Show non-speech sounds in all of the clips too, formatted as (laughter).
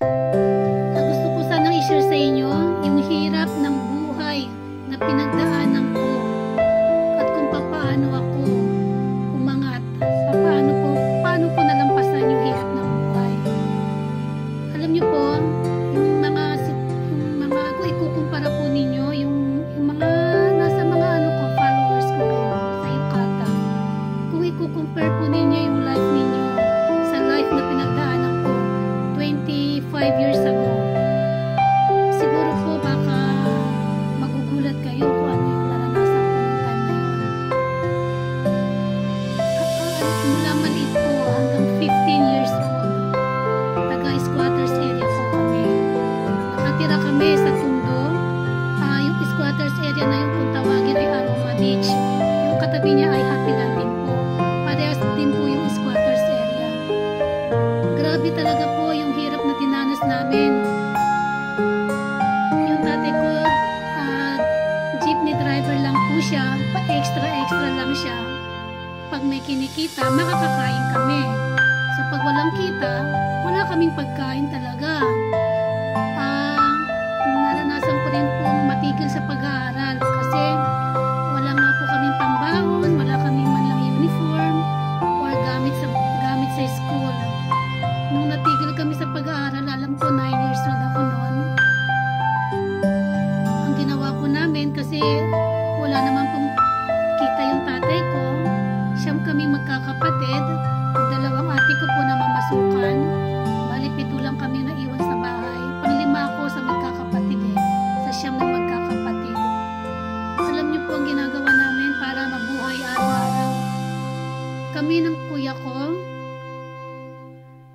Música kita makakakain kami. Sa pag walang kita, wala kaming pagkain talaga. kami ng kuya ko,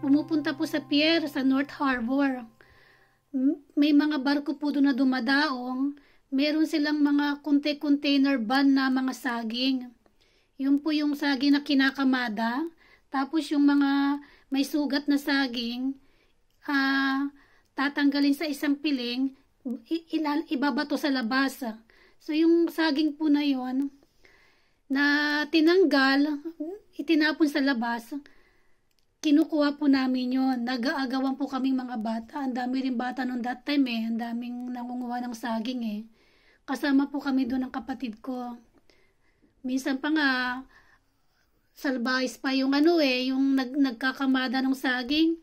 pumupunta po sa pier sa North Harbor. May mga barko po doon na dumadaong. Meron silang mga konti-container van na mga saging. Yun po yung saging na kinakamada. Tapos yung mga may sugat na saging, uh, tatanggalin sa isang piling, ibabato sa labas. So yung saging po na yon na tinanggal, itinapon sa labas, kinukuha po namin yon Nag-aagawan po kaming mga bata. Ang dami rin bata noon that time eh. Ang daming nangunguha ng saging eh. Kasama po kami doon ng kapatid ko. Minsan pa nga, salbais pa yung ano eh, yung nag nagkakamada ng saging.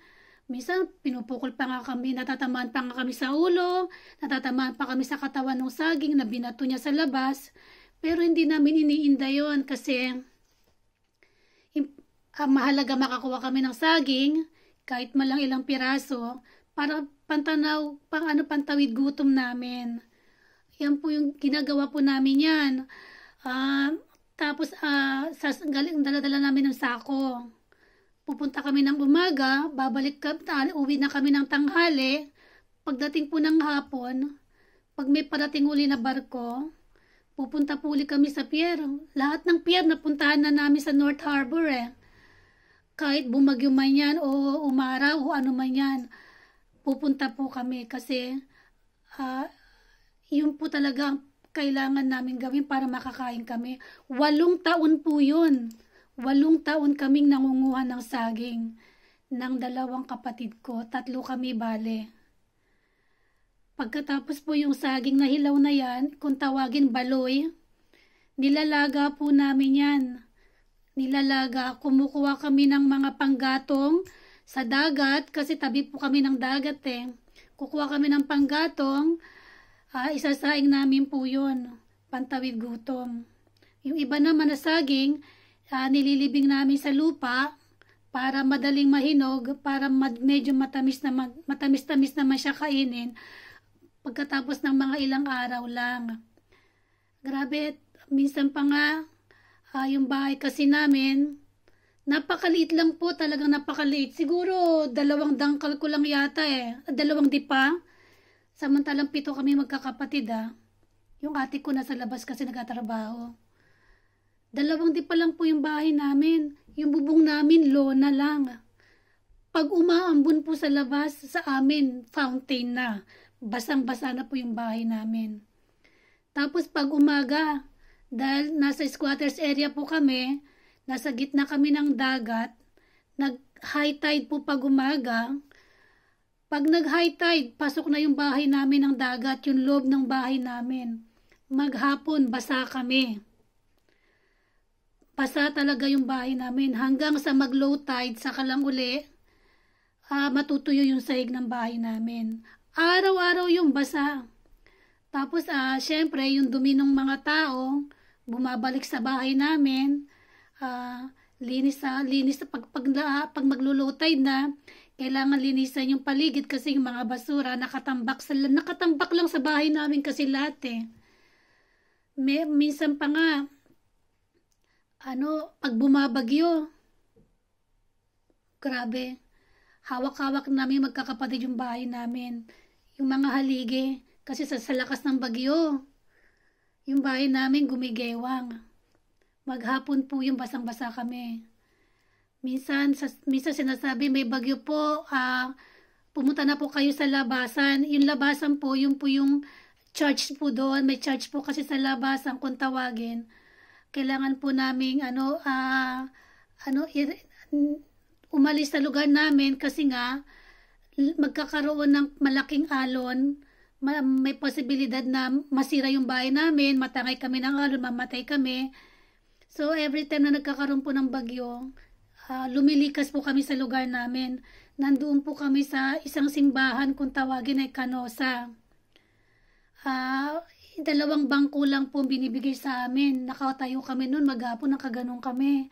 Minsan, pinupukol pa nga kami, natatamaan pa nga kami sa ulo, natatamaan pa kami sa katawan ng saging na binato niya sa labas. Pero hindi namin iniinda yon kasi ah, mahalaga makakuha kami ng saging, kahit malang ilang piraso, para pantanaw, pang ano, pantawid gutom namin. Yan po yung ginagawa po namin yan. Ah, tapos, ah, sas, dala-dala namin ng sako. Pupunta kami ng umaga, babalik kami, uwi na kami ng tanghali. Pagdating po ng hapon, pag may parating uli na barko, Pupunta po ulit kami sa pier. Lahat ng pier napuntahan na namin sa North Harbor eh. Kahit bumagyo man yan o umaraw o ano man yan, pupunta po kami kasi uh, yun po talaga ang kailangan namin gawin para makakain kami. Walong taon po yun. Walong taon kaming nangunguha ng saging ng dalawang kapatid ko. Tatlo kami bale. Pagkatapos po yung saging na hilaw na yan, kung tawagin baloy, nilalaga po namin yan. Nilalaga, kumukuha kami ng mga panggatong sa dagat kasi tabi po kami ng dagat eh. Kukuha kami ng panggatong, uh, isasaing namin po yun, pantawid gutom. Yung iba naman na saging, uh, nililibing namin sa lupa para madaling mahinog, para mad medyo matamis na matamis-tamis naman siya kainin pagkatapos ng mga ilang araw lang. Grabe, minsan pa nga, uh, yung bahay kasi namin, napakaliit lang po, talagang napakaliit. Siguro, dalawang dangkal ko lang yata eh. Ah, dalawang dipa. Samantalang pito kami magkakapatid ah. Yung ate ko nasa labas kasi nagtatrabaho. Dalawang dipa lang po yung bahay namin. Yung bubong namin, lona lang. Pag umaambon po sa labas, sa amin, fountain na basang-basa na po yung bahay namin. Tapos pag umaga, dahil nasa squatters area po kami, nasa gitna kami ng dagat, nag high tide po pag umaga, pag nag high tide, pasok na yung bahay namin ng dagat, yung loob ng bahay namin. Maghapon, basa kami. Basa talaga yung bahay namin hanggang sa mag low tide, saka lang uli, uh, matutuyo yung sahig ng bahay namin. Araw-araw yung basa. Tapos, uh, syempre, yung dumi ng mga tao, bumabalik sa bahay namin, uh, linis sa ah, linis sa pag, pag, pag maglulutay na, kailangan linisan yung paligid kasi yung mga basura nakatambak sa nakatambak lang sa bahay namin kasi lahat eh. May, minsan pa nga ano, pag bumabagyo grabe. Hawak-hawak namin magkakapatid yung bahay namin yung mga haligi kasi sa, sa lakas ng bagyo, yung bahay namin gumigewang. Maghapon po yung basang-basa kami. Minsan, sa, minsan sinasabi may bagyo po, uh, pumunta na po kayo sa labasan. Yung labasan po, yung po yung charge po doon. May charge po kasi sa labasan kung tawagin. Kailangan po naming ano, uh, ano, umalis sa lugar namin kasi nga magkakaroon ng malaking alon, may posibilidad na masira yung bahay namin, matangay kami ng alon, mamatay kami. So every time na nagkakaroon po ng bagyo, uh, lumilikas po kami sa lugar namin. Nandoon po kami sa isang simbahan kung tawagin ay Kanosa. Uh, dalawang bangko lang po binibigay sa amin. Nakatayo kami noon, maghapon, nakaganong kami.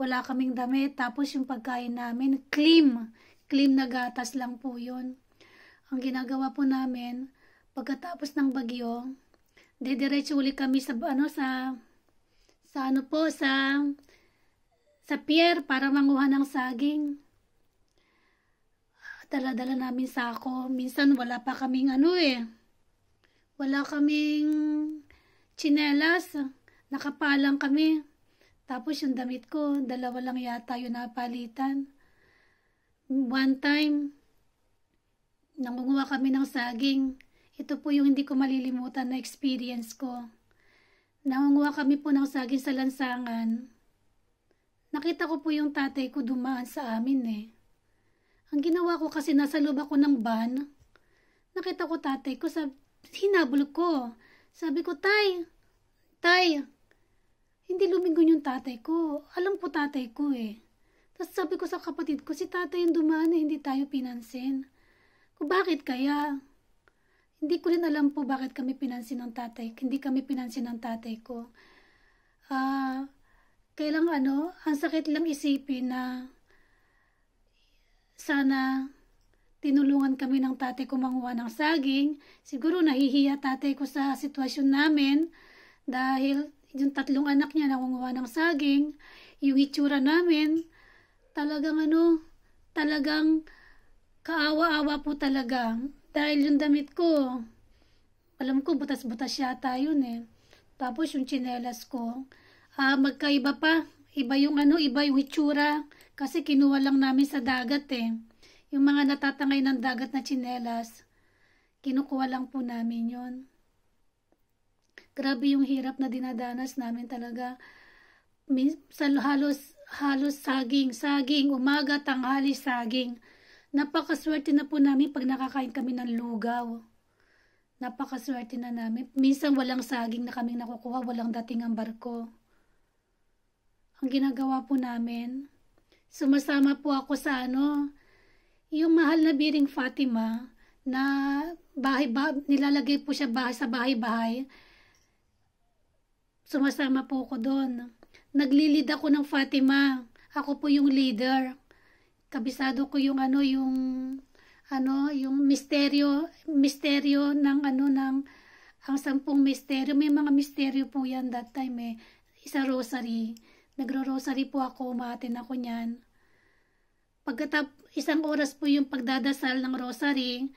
Wala kaming damit. Tapos yung pagkain namin, clean Clean na gatas lang po yun. Ang ginagawa po namin, pagkatapos ng bagyo, didiretso uli kami sa, ano, sa, sa ano po, sa, sa pier para manguha ng saging. Dala-dala namin sako. Minsan wala pa kaming ano eh. Wala kaming chinelas. Nakapalang kami. Tapos yung damit ko, dalawa lang yata yung napalitan one time, nangunguha kami ng saging. Ito po yung hindi ko malilimutan na experience ko. Nangunguha kami po ng saging sa lansangan. Nakita ko po yung tatay ko dumaan sa amin eh. Ang ginawa ko kasi nasa loob ako ng van. Nakita ko tatay ko, sab hinabol ko. Sabi ko, tay, tay, hindi lumingon yung tatay ko. Alam ko tatay ko eh. Tapos sabi ko sa kapatid ko, si tatay yung dumaan na eh, hindi tayo pinansin. Kung bakit kaya? Hindi ko rin alam po bakit kami pinansin ng tatay, hindi kami pinansin ng tatay ko. Ah, uh, kailang ano, ang sakit lang isipin na sana tinulungan kami ng tatay ko manguha ng saging. Siguro nahihiya tatay ko sa sitwasyon namin dahil yung tatlong anak niya nangunguha ng saging, yung itsura namin, talagang ano, talagang kaawa-awa po talaga. Dahil yung damit ko, alam ko, butas-butas yata yun eh. Tapos yung chinelas ko, ah, magkaiba pa. Iba yung ano, iba yung itsura. Kasi kinuha lang namin sa dagat eh. Yung mga natatangay ng dagat na chinelas, kinukuha lang po namin yon. Grabe yung hirap na dinadanas namin talaga. Min, sa halos halos saging, saging, umaga, tanghali, saging. Napakaswerte na po namin pag nakakain kami ng lugaw. Napakaswerte na namin. Minsan walang saging na kaming nakukuha, walang dating ang barko. Ang ginagawa po namin, sumasama po ako sa ano, yung mahal na biring Fatima, na bahay, bahay nilalagay po siya bahay sa bahay-bahay. Sumasama po ako doon Naglilid ako ng Fatima. Ako po yung leader. Kabisado ko yung ano, yung ano, yung misteryo, misteryo ng ano, ng ang sampung misteryo. May mga misteryo po yan that time eh. Isa rosary. Nagro-rosary po ako, umatin ako niyan. Pagkatap, isang oras po yung pagdadasal ng rosary.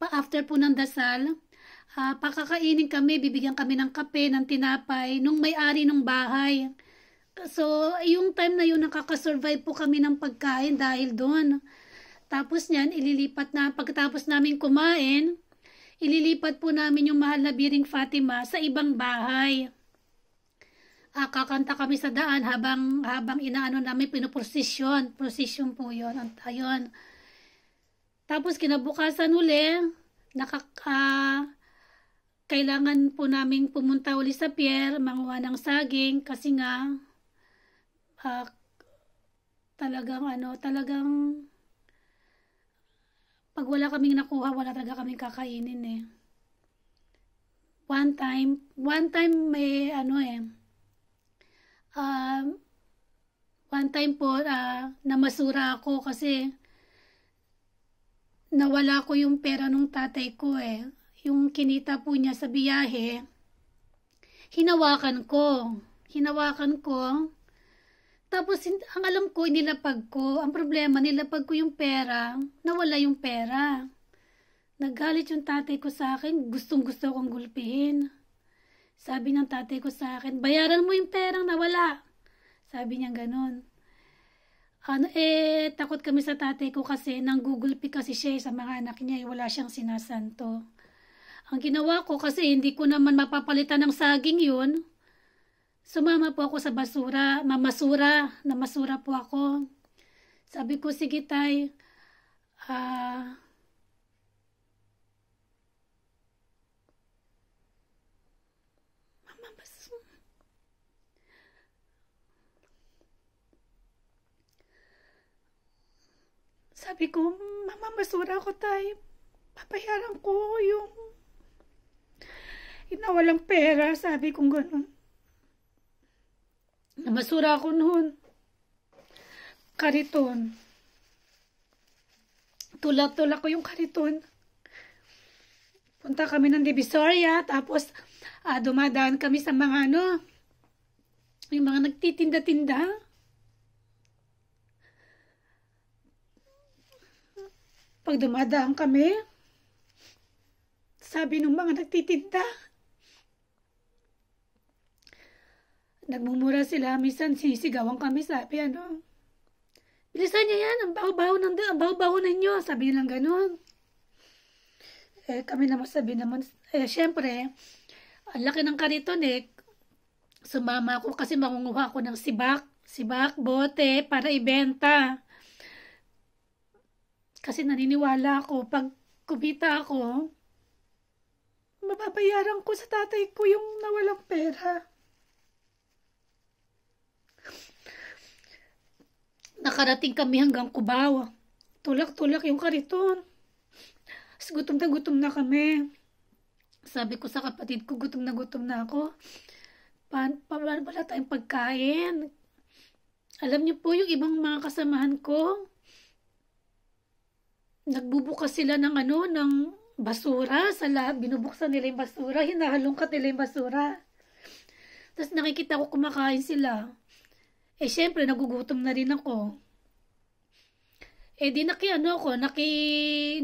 Pa after po ng dasal, uh, pakakainin kami, bibigyan kami ng kape, ng tinapay, nung may-ari ng bahay. So, yung time na yun, nakakasurvive po kami ng pagkain dahil doon. Tapos niyan, ililipat na, pagkatapos namin kumain, ililipat po namin yung mahal na biring Fatima sa ibang bahay. Ah, kakanta kami sa daan habang, habang inaano namin pinoprosesyon. Prosesyon po yun. Ayun. Tapos kinabukasan uli, nakaka... Ah, kailangan po namin pumunta uli sa pier, manguha ng saging kasi nga uh, talagang ano, talagang pag wala kaming nakuha, wala talaga kaming kakainin eh. One time, one time may ano eh, uh, one time po uh, namasura ako kasi nawala ko yung pera nung tatay ko eh. Yung kinita po niya sa biyahe, hinawakan ko. Hinawakan ko tapos, ang alam ko, inilapag ko. Ang problema, nilapag ko yung pera, nawala yung pera. Nagalit yung tatay ko sa akin, gustong gusto kong gulpihin. Sabi ng tatay ko sa akin, bayaran mo yung perang nawala. Sabi niya ganon. Ano, eh, takot kami sa tatay ko kasi nang nanggugulpi kasi siya eh, sa mga anak niya, eh, wala siyang sinasanto. Ang ginawa ko kasi hindi ko naman mapapalitan ng saging yun, sumama po ako sa basura, mamasura, namasura po ako. Sabi ko, sige tay, ah, uh, Sabi ko, mamamasura ko tay. Papayaran ko yung inawalang pera. Sabi ko ganun. Masura ako noon. Kariton. Tulak-tulak ko yung kariton. Punta kami ng Divisoria, tapos ah, dumadaan kami sa mga ano, yung mga nagtitinda-tinda. Pag dumadaan kami, sabi ng mga nagtitinda, Nagmumura sila, minsan sisigawan kami, sabi ano. Bilisan niya yan, ang baho-baho ng, ang baho-baho ninyo, sabi lang ganun. Eh, kami naman sabi naman, eh, syempre, ang laki ng karito, Nick. Sumama ako kasi mangunguha ako ng sibak, sibak, bote, para ibenta. Kasi naniniwala ako, pag kumita ako, mababayaran ko sa tatay ko yung nawalang pera. Nakarating kami hanggang Kubaw. Tulak-tulak yung kariton. As gutom na gutom na kami. Sabi ko sa kapatid ko, gutom na gutom na ako. Pan, pa, wala tayong pagkain. Alam niyo po, yung ibang mga kasamahan ko, nagbubukas sila ng ano, ng basura sa lab. Binubuksan nila yung basura, hinahalongkat nila yung basura. Tapos nakikita ko kumakain sila. Eh, syempre, nagugutom na rin ako. Eh, di nakiano ako, naki,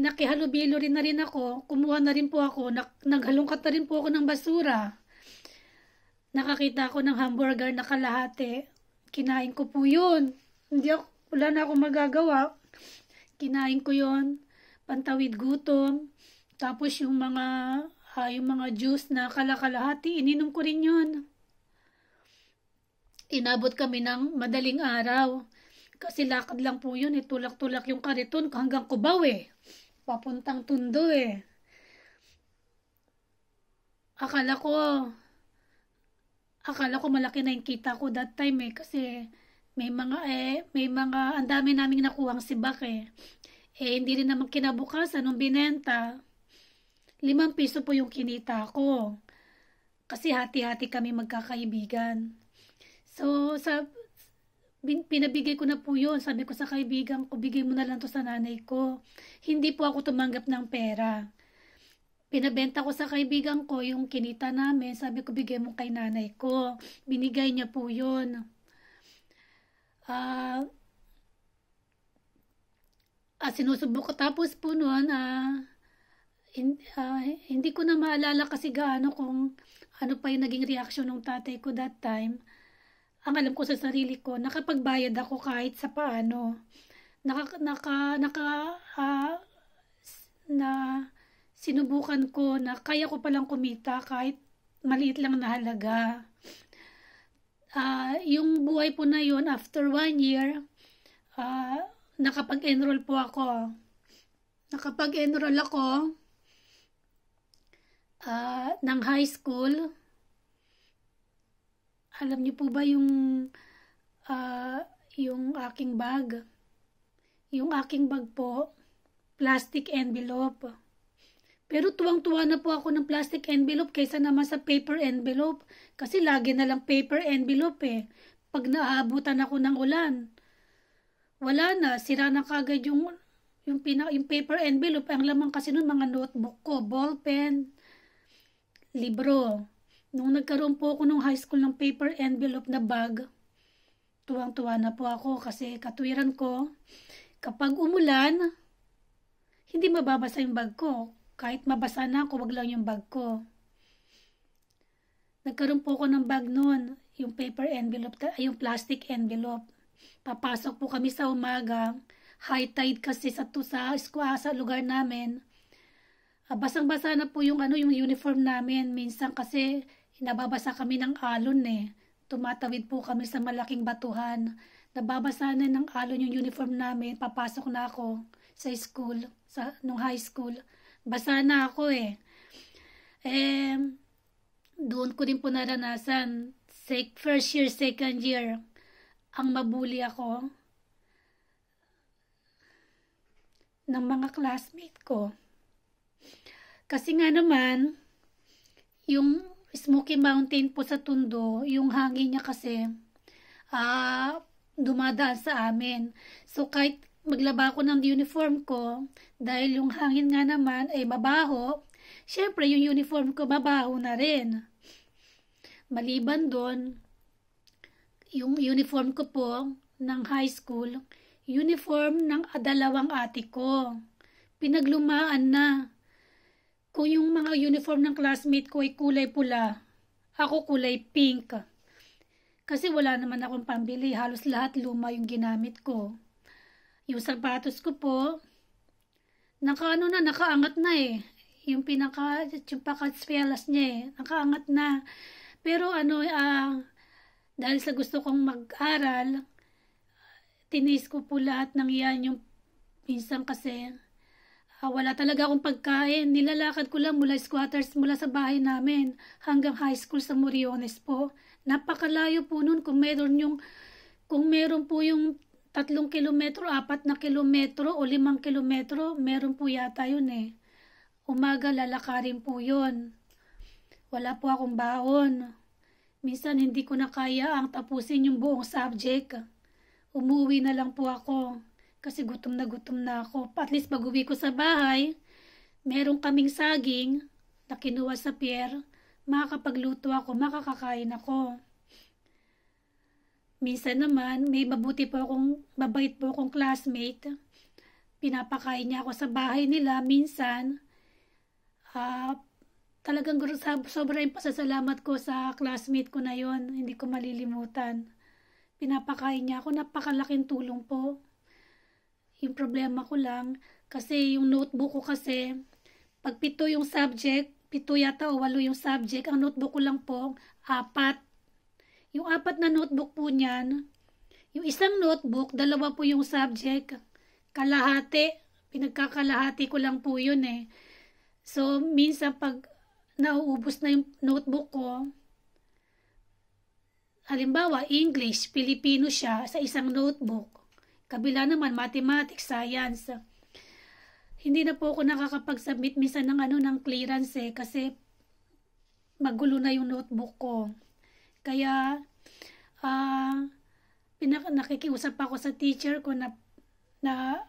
nakihalubilo rin na rin ako. Kumuha na rin po ako, nak, naghalungkat na rin po ako ng basura. Nakakita ako ng hamburger na kalahati. Kinain ko po yun. Hindi ako, wala na akong magagawa. Kinain ko yun. Pantawid gutom. Tapos yung mga, uh, yung mga juice na kalakalahati, ininom ko rin yun inabot kami ng madaling araw. Kasi lakad lang po yun, eh, tulak-tulak yung kariton ko hanggang kubaw eh. Papuntang tundo eh. Akala ko, akala ko malaki na yung kita ko that time eh. Kasi may mga eh, may mga, ang dami naming nakuhang sibak eh. Eh, hindi rin naman kinabukasan nung binenta. Limang piso po yung kinita ko. Kasi hati-hati kami magkakaibigan. So, sa, pinabigay ko na po yun. Sabi ko sa kaibigan ko, bigay mo na lang to sa nanay ko. Hindi po ako tumanggap ng pera. Pinabenta ko sa kaibigan ko yung kinita namin. Sabi ko, bigay mo kay nanay ko. Binigay niya po yun. Ah... Uh, uh, ah, sinusubok ko tapos po noon uh, ah, in, uh, ah, hindi ko na maalala kasi gaano kung ano pa yung naging reaction ng tatay ko that time ang alam ko sa sarili ko, nakapagbayad ako kahit sa paano. Naka, naka, naka, uh, na sinubukan ko na kaya ko palang kumita kahit maliit lang na halaga. Uh, yung buhay po na yon after one year, uh, nakapag-enroll po ako. Nakapag-enroll ako uh, ng high school alam niyo po ba yung uh, yung aking bag? Yung aking bag po, plastic envelope. Pero tuwang-tuwa na po ako ng plastic envelope kaysa naman sa paper envelope. Kasi lagi na lang paper envelope eh. Pag naaabutan ako ng ulan, wala na, sira na kagad yung yung, pina, yung paper envelope, ang laman kasi nun mga notebook ko, ballpen, libro. Nung nagkaroon po ako ng high school ng paper envelope na bag, tuwang-tuwa na po ako kasi katwiran ko, kapag umulan, hindi mababasa yung bag ko. Kahit mabasa na ako, wag lang yung bag ko. Nagkaroon po ako ng bag noon, yung paper envelope, yung plastic envelope. Papasok po kami sa umaga, high tide kasi sa, sa, sa lugar namin ah, basang-basa na po yung ano yung uniform namin minsan kasi Nababasa kami ng alon eh. Tumatawid po kami sa malaking batuhan. Nababasa na ng alon yung uniform namin. Papasok na ako sa school, sa nung high school. Basa na ako eh. Eh, doon ko din po naranasan. Sec first year, second year, ang mabuli ako ng mga classmate ko. Kasi nga naman, yung Smoky Mountain po sa Tundo, yung hangin niya kasi uh, dumadaan sa amin. So kahit maglaba ko ng uniform ko, dahil yung hangin nga naman ay mabaho, syempre yung uniform ko mabaho na rin. Maliban doon, yung uniform ko po ng high school, uniform ng dalawang ate ko. Pinaglumaan na kung yung mga uniform ng classmate ko ay kulay pula, ako kulay pink. Kasi wala naman akong pambili, halos lahat luma yung ginamit ko. Yung sapatos ko po, nakaano na, nakaangat na eh. Yung pinaka, yung pakaspelas niya eh, nakaangat na. Pero ano, uh, dahil sa gusto kong mag-aral, tinis ko po lahat ng yan yung pinsan kasi Ah, wala talaga akong pagkain. Nilalakad ko lang mula squatters mula sa bahay namin hanggang high school sa Moriones po. Napakalayo po nun kung meron yung kung meron po yung tatlong kilometro, apat na kilometro o limang kilometro, meron po yata yun eh. Umaga lalakarin po yun. Wala po akong baon. Minsan hindi ko na kaya ang tapusin yung buong subject. Umuwi na lang po ako. Kasi gutom na gutom na ako. At least pag uwi ko sa bahay, meron kaming saging na kinuha sa pier. Makakapagluto ako, makakakain ako. Minsan naman, may mabuti po akong, mabait po akong classmate. Pinapakain niya ako sa bahay nila. Minsan, uh, talagang sobrang pasasalamat ko sa classmate ko na yon hindi ko malilimutan pinapakain niya ako napakalaking tulong po yung problema ko lang, kasi yung notebook ko kasi, pag pito yung subject, pito yata o walo yung subject, ang notebook ko lang po, apat. Yung apat na notebook po niyan, yung isang notebook, dalawa po yung subject, kalahati, pinagkakalahati ko lang po yun eh. So, minsan pag nauubos na yung notebook ko, halimbawa, English, Pilipino siya sa isang notebook. Kabila naman, mathematics, science. Hindi na po ako nakakapag-submit minsan ng, ano, ng clearance eh, kasi magulo na yung notebook ko. Kaya, ah, uh, pinaka nakikiusap ako sa teacher ko na, na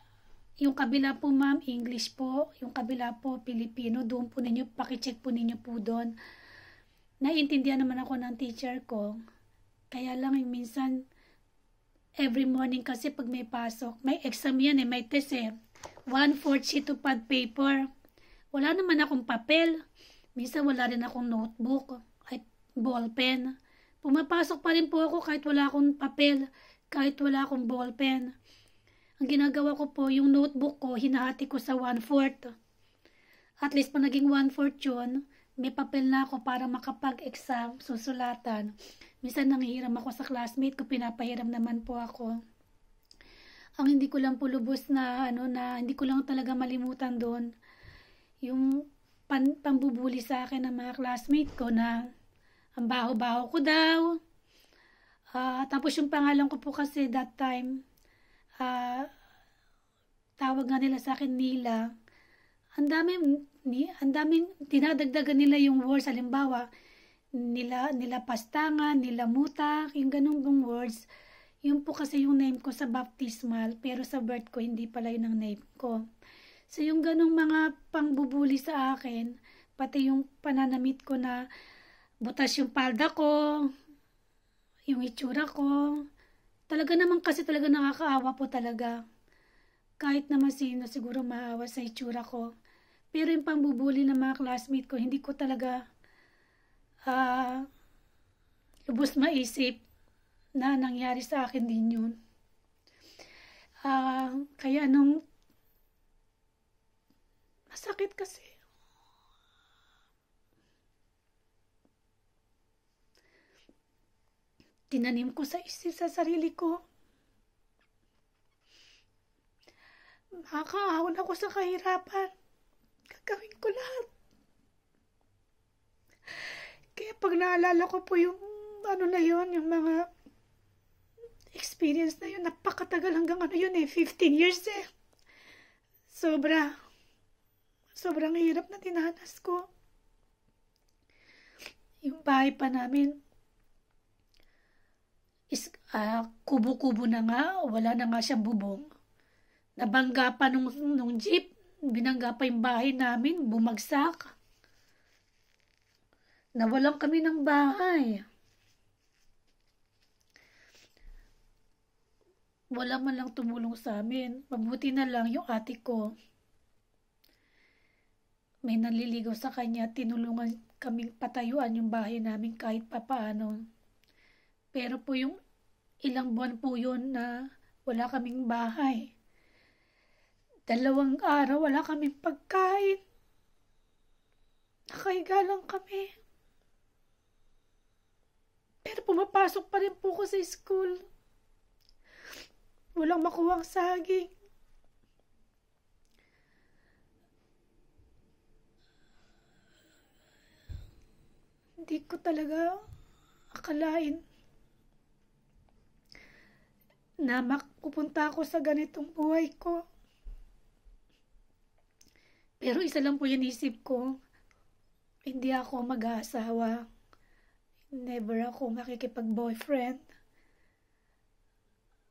yung kabila po ma'am, English po, yung kabila po, Pilipino, doon po ninyo, paki-check po ninyo po doon. Naiintindihan naman ako ng teacher ko. Kaya lang yung minsan, Every morning kasi pag may pasok, may exam yan eh, may test eh. One-fourth sheet of pad paper. Wala naman akong papel. Minsan wala rin akong notebook at ballpen. Pumapasok pa rin po ako kahit wala akong papel, kahit wala akong ballpen. Ang ginagawa ko po, yung notebook ko, hinahati ko sa one-fourth. At least pa naging one-fourth yun, may papel na ako para makapag-exam, susulatan. Minsan nanghihiram ako sa classmate ko, pinapahiram naman po ako. Ang hindi ko lang po lubos na, ano, na hindi ko lang talaga malimutan doon, yung pan, pambubuli sa akin ng mga classmate ko na ang baho-baho ko daw. Uh, tapos yung pangalan ko po kasi that time, uh, tawag nga nila sa akin nila. Ang dami, ang daming dinadagdagan nila yung words. Halimbawa, nila, nila pastangan, nila mutak, yung ganung yung words. Yun po kasi yung name ko sa baptismal, pero sa birth ko, hindi pala yun ang name ko. So, yung ganung mga pangbubuli sa akin, pati yung pananamit ko na butas yung palda ko, yung itsura ko, talaga naman kasi talaga nakakaawa po talaga. Kahit naman sino siguro maawa sa itsura ko. Pero yung pangbubuli ng mga classmate ko, hindi ko talaga uh, lubos maisip na nangyari sa akin din yun. Uh, kaya nung masakit kasi tinanim ko sa isip sa sarili ko makakaahon ako sa kahirapan gagawin ko lahat kaya pag naalala ko po yung ano na yun, yung mga experience na yun, napakatagal hanggang ano yun eh, 15 years eh. Sobra. Sobrang hirap na tinanas ko. Yung bahay pa namin, is uh, kubo-kubo na nga, wala na nga siyang bubong. Nabangga pa nung, nung jeep, binangga pa yung bahay namin, bumagsak. Nawalan kami ng bahay. Wala man lang tumulong sa amin. Mabuti na lang yung ate ko. May nanliligaw sa kanya. Tinulungan kaming patayuan yung bahay namin kahit papaano. Pero po yung ilang buwan po yun na wala kaming bahay. Dalawang araw wala kaming pagkain. Nakahiga lang kami. Pero pumapasok pa rin po ko sa school. Walang makuhang saging. Hindi ko talaga akalain na makupunta ako sa ganitong buhay ko. Pero isa lang po yung isip ko, hindi ako mag-aasawa. Never ako makikipag-boyfriend.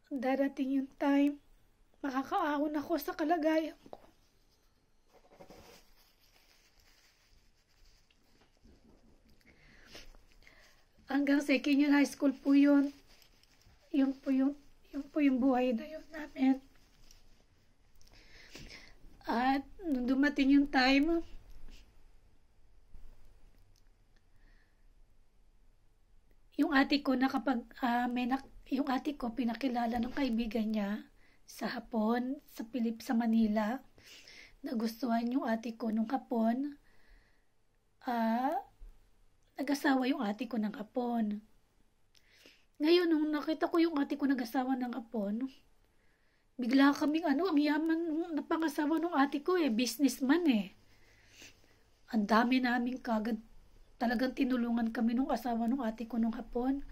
Darating yung time, makakaahon ako sa kalagayan ko. Hanggang second year high school po yun. Yun po yung, yun po yung buhay na yun namin. At nung dumating yung time, Yung ate ko nakapag uh, ah, may nak yung ate ko pinakilala ng kaibigan niya sa hapon sa Pilip sa Manila. Nagustuhan yung ate ko nung hapon. Ah, uh, nag-asawa yung ate ko ng hapon. Ngayon, nung nakita ko yung ate ko nag-asawa ng hapon, bigla kaming ano, ang yaman ng napangasawa ng ate ko eh, businessman eh. Ang dami naming kagad Talagang tinulungan kami nung asawa nung ate ko nung hapon.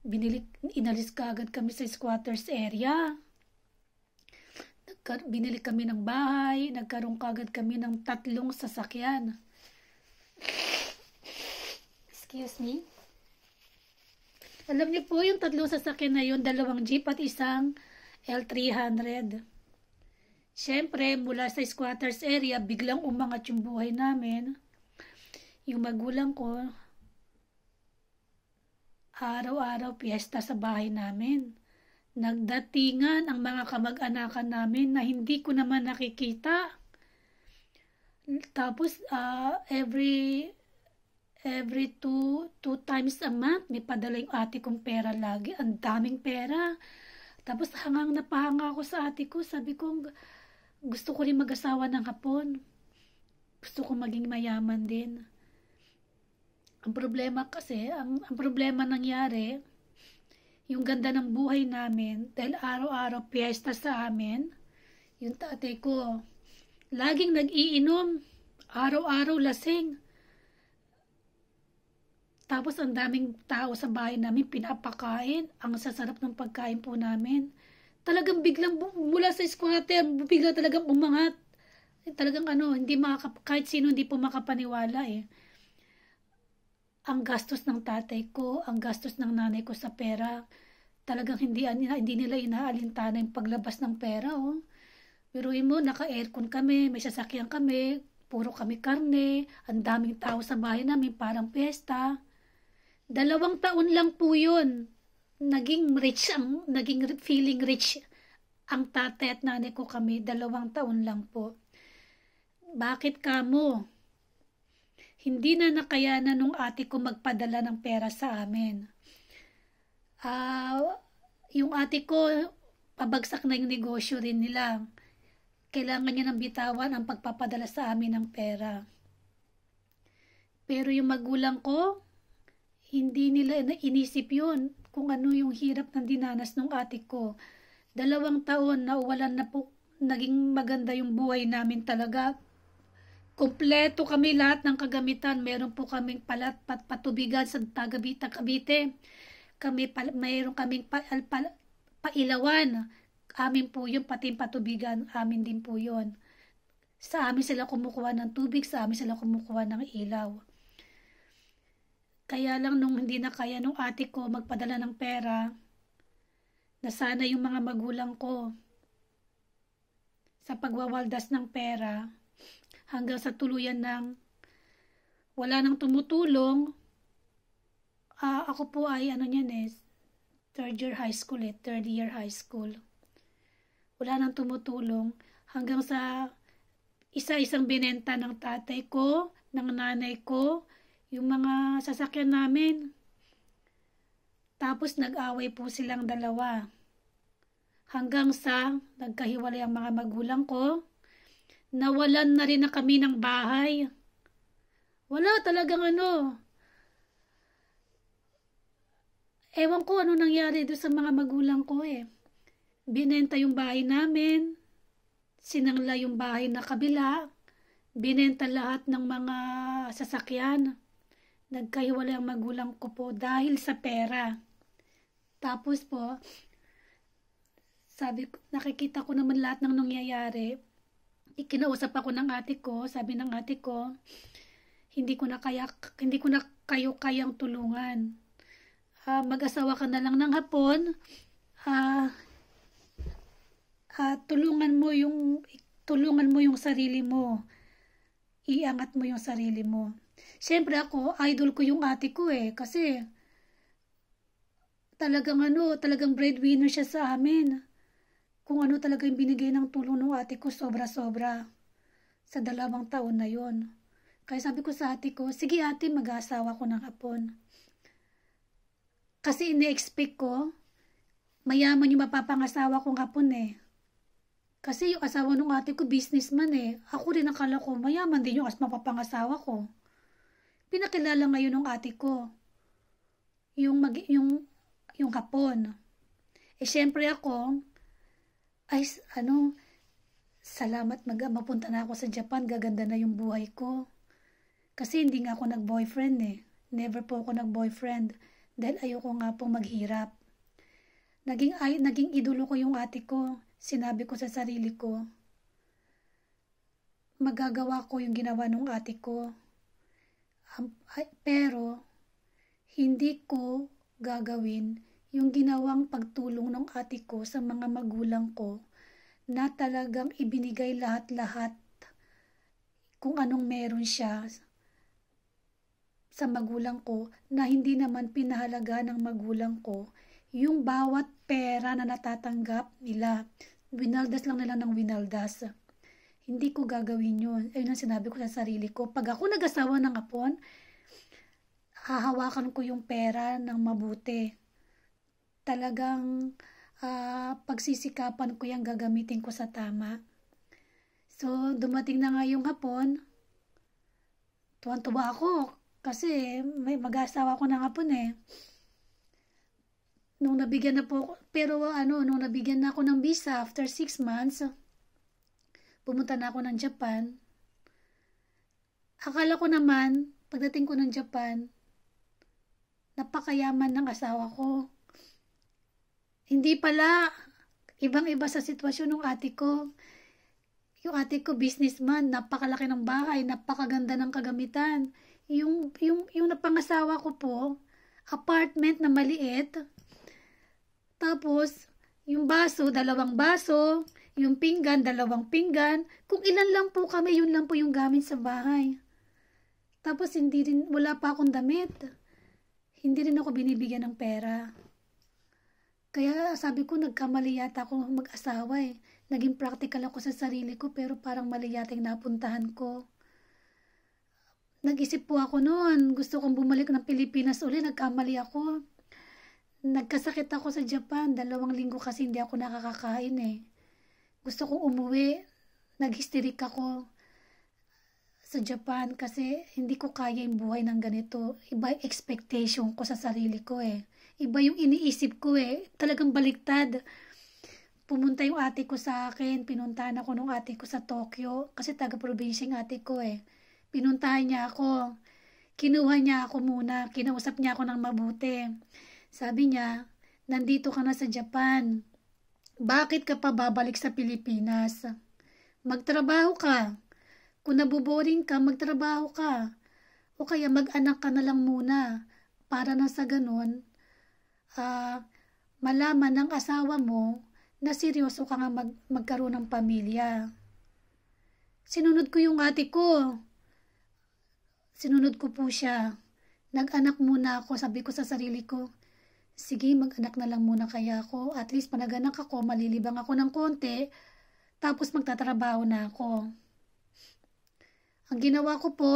Binili, inalis ka agad kami sa squatters area. Nagka, binili kami ng bahay. Nagkaroon kagad kami ng tatlong sasakyan. Excuse me. Alam niyo po, yung tatlong sasakyan na yun, dalawang jeep at isang L300. Siyempre, mula sa squatters area, biglang umangat yung buhay namin. Yung magulang ko, araw-araw piyesta sa bahay namin. Nagdatingan ang mga kamag-anakan namin na hindi ko naman nakikita. Tapos, uh, every every two, two times a month, may padala yung ate kong pera lagi. Ang daming pera. Tapos hangang napahanga ako sa ate ko. Sabi ko, gusto ko rin mag-asawa ng hapon. Gusto ko maging mayaman din. Ang problema kasi, ang, ang problema nangyari, yung ganda ng buhay namin, dahil araw-araw piyesta sa amin, yung tatay ko, laging nag-iinom, araw-araw lasing. Tapos ang daming tao sa bahay namin pinapakain. Ang sasarap ng pagkain po namin. Talagang biglang mula sa squatter, bigla talagang umangat. Talagang ano, hindi makakap- kahit sino hindi po makapaniwala eh ang gastos ng tatay ko, ang gastos ng nanay ko sa pera. Talagang hindi, hindi nila inaalintana yung paglabas ng pera. Oh. Pero mo, naka-aircon kami, may sasakyan kami, puro kami karne, ang daming tao sa bahay namin, parang pesta. Dalawang taon lang po yun. Naging rich, ang, naging feeling rich ang tatay at nanay ko kami, dalawang taon lang po. Bakit kamo? mo? Hindi na nakayanan nung ate ko magpadala ng pera sa amin. Uh, yung ate ko, pabagsak na yung negosyo rin nila. Kailangan niya ng bitawan ang pagpapadala sa amin ng pera. Pero yung magulang ko, hindi nila inisip yun kung ano yung hirap ng dinanas ng ate ko. Dalawang taon na uwalan na po, naging maganda yung buhay namin talaga kumpleto kami lahat ng kagamitan. Meron po kaming palat pat, patubigan sa Tagabita, Cavite. Kami, pal, mayroon kaming pa, al, pa, pailawan. Amin po yun, pati patubigan. Amin din po yun. Sa amin sila kumukuha ng tubig, sa amin sila kumukuha ng ilaw. Kaya lang nung hindi na kaya nung ate ko magpadala ng pera, na sana yung mga magulang ko sa pagwawaldas ng pera, hanggang sa tuluyan ng wala nang tumutulong. Uh, ako po ay ano niyan eh, third year high school eh, third year high school. Wala nang tumutulong hanggang sa isa-isang binenta ng tatay ko, ng nanay ko, yung mga sasakyan namin. Tapos nag-away po silang dalawa. Hanggang sa nagkahiwalay ang mga magulang ko, nawalan na rin na kami ng bahay. Wala talagang ano. Ewan ko ano nangyari doon sa mga magulang ko eh. Binenta yung bahay namin, sinangla yung bahay na kabila, binenta lahat ng mga sasakyan. Nagkahiwalay ang magulang ko po dahil sa pera. Tapos po, sabi nakikita ko naman lahat ng nangyayari ikinausap ako ng ate ko, sabi ng ate ko, hindi ko na kaya, hindi ko na kayo kayang tulungan. Uh, mag-asawa ka na lang ng hapon, uh, uh, tulungan mo yung tulungan mo yung sarili mo. Iangat mo yung sarili mo. Siyempre ako, idol ko yung ate ko eh. Kasi, talagang ano, talagang breadwinner siya sa amin kung ano talaga yung binigay ng tulong ng ate ko sobra-sobra sa dalawang taon na yon. Kaya sabi ko sa ate ko, sige ate, mag-aasawa ko ng hapon. Kasi ini-expect ko, mayaman yung mapapangasawa kong hapon eh. Kasi yung asawa ng ate ko, businessman eh. Ako rin akala ko, mayaman din yung as mapapangasawa ko. Pinakilala ngayon ng ate ko. Yung, mag, yung, yung hapon. Eh, syempre ako, ay ano, salamat mag mapunta na ako sa Japan, gaganda na yung buhay ko. Kasi hindi nga ako nag-boyfriend eh. Never po ako nag-boyfriend dahil ayoko nga pong maghirap. Naging, ay, naging idolo ko yung ate ko. Sinabi ko sa sarili ko, magagawa ko yung ginawa ng ate ko. Um, ay, pero, hindi ko gagawin yung ginawang pagtulong ng ate ko sa mga magulang ko na talagang ibinigay lahat-lahat kung anong meron siya sa magulang ko na hindi naman pinahalaga ng magulang ko yung bawat pera na natatanggap nila. Winaldas lang nila ng winaldas. Hindi ko gagawin yun. Ayun ang sinabi ko sa sarili ko. Pag ako nag-asawa ng apon, hahawakan ko yung pera ng mabuti talagang uh, pagsisikapan ko yung gagamitin ko sa tama. So, dumating na nga yung hapon. Tuwan-tuwa ako kasi may mag-asawa ko na hapon eh. Nung nabigyan na po, ako, pero ano, nung nabigyan na ako ng visa after 6 months, pumunta na ako ng Japan. Akala ko naman, pagdating ko ng Japan, napakayaman ng asawa ko. Hindi pala, ibang-iba sa sitwasyon ng ate ko. Yung ate ko, businessman, napakalaki ng bahay, napakaganda ng kagamitan. Yung, yung, yung napangasawa ko po, apartment na maliit. Tapos, yung baso, dalawang baso. Yung pinggan, dalawang pinggan. Kung ilan lang po kami, yun lang po yung gamit sa bahay. Tapos, hindi rin, wala pa akong damit. Hindi rin ako binibigyan ng pera. Kaya sabi ko nagkamali yata ako mag-asawa eh. Naging practical ako sa sarili ko pero parang mali yata napuntahan ko. Nag-isip po ako noon, gusto kong bumalik ng Pilipinas uli, nagkamali ako. Nagkasakit ako sa Japan, dalawang linggo kasi hindi ako nakakakain eh. Gusto kong umuwi, nag-hysteric ako sa Japan kasi hindi ko kaya yung buhay ng ganito. Iba expectation ko sa sarili ko eh iba yung iniisip ko eh. Talagang baliktad. Pumunta yung ate ko sa akin, pinuntahan ako nung ate ko sa Tokyo, kasi taga-probinsya yung ate ko eh. Pinuntahan niya ako, kinuha niya ako muna, kinausap niya ako ng mabuti. Sabi niya, nandito ka na sa Japan, bakit ka pa babalik sa Pilipinas? Magtrabaho ka. Kung nabuboring ka, magtrabaho ka. O kaya mag-anak ka na lang muna para na sa ganun, uh, malaman ng asawa mo na seryoso ka nga mag magkaroon ng pamilya. Sinunod ko yung ate ko. Sinunod ko po siya. Nag-anak muna ako, sabi ko sa sarili ko. Sige, mag-anak na lang muna kaya ako. At least panaganak ako, malilibang ako ng konti. Tapos magtatrabaho na ako. Ang ginawa ko po,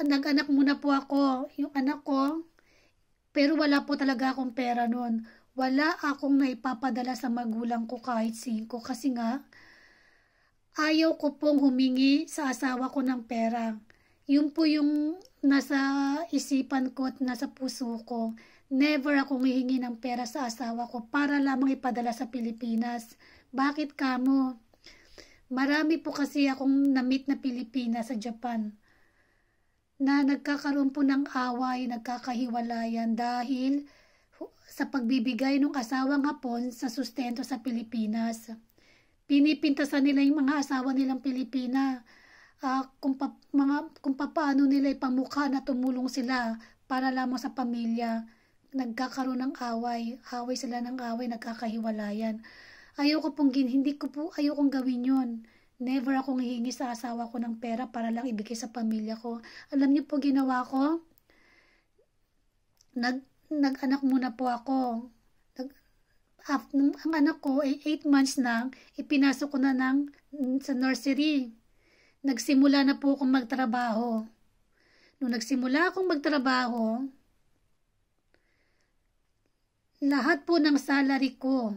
nag-anak muna po ako. Yung anak ko, pero wala po talaga akong pera noon. Wala akong naipapadala sa magulang ko kahit singko kasi nga ayaw ko pong humingi sa asawa ko ng pera. Yun po yung nasa isipan ko at nasa puso ko. Never akong hihingi ng pera sa asawa ko para lamang ipadala sa Pilipinas. Bakit kamo? Marami po kasi akong na-meet na Pilipinas sa Japan na nagkakaroon po ng away, nagkakahiwalayan dahil sa pagbibigay ng asawang Hapon sa sustento sa Pilipinas. Pinipintasan nila yung mga asawa nilang Pilipina uh, kung, pa, mga, kung paano nila ipamukha na tumulong sila para lamang sa pamilya. Nagkakaroon ng away, away sila ng away, nagkakahiwalayan. Ayoko pong, gin, hindi ko po, ayokong gawin yon Never akong hihingi sa asawa ko ng pera para lang ibigay sa pamilya ko. Alam niyo po ginawa ko? Nag, nag-anak muna po ako. Nag, after, ang anak ko ay eh, 8 months na, ipinasok ko na ng, sa nursery. Nagsimula na po akong magtrabaho. Nung nagsimula akong magtrabaho, lahat po ng salary ko,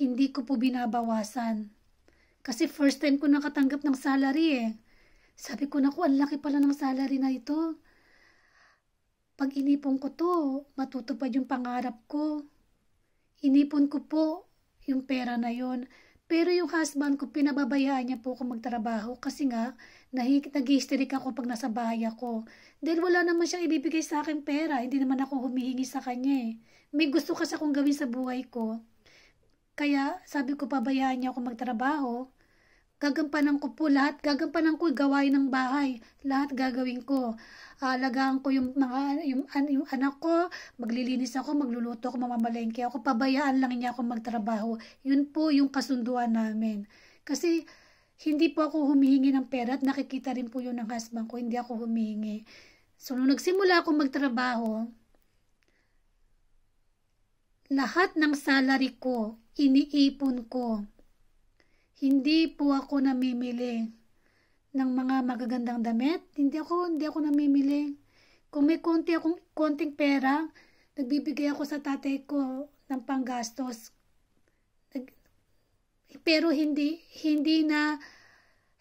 hindi ko po binabawasan. Kasi first time ko nakatanggap ng salary eh. Sabi ko na ko, ang laki pala ng salary na ito. Pag inipon ko to, matutupad yung pangarap ko. Inipon ko po yung pera na yon. Pero yung husband ko, pinababayaan niya po ako magtrabaho kasi nga, nag-hysteric ako pag nasa bahay ako. Dahil wala naman siyang ibibigay sa akin pera, hindi naman ako humihingi sa kanya eh. May gusto kasi akong gawin sa buhay ko. Kaya sabi ko, pabayaan niya ako magtrabaho Gagampanan ko po lahat. Gagampanan ko gawain ng bahay. Lahat gagawin ko. Alagaan ko yung mga yung, yung anak ko. Maglilinis ako, magluluto ako, mamamalengke ako. Pabayaan lang niya ako magtrabaho. Yun po yung kasunduan namin. Kasi hindi po ako humihingi ng pera at nakikita rin po yun ng husband ko. Hindi ako humihingi. So, nung nagsimula akong magtrabaho, lahat ng salary ko, iniipon ko hindi po ako namimili ng mga magagandang damit. Hindi ako, hindi ako namimili. Kung may konti akong konting pera, nagbibigay ako sa tatay ko ng panggastos. Nag, pero hindi hindi na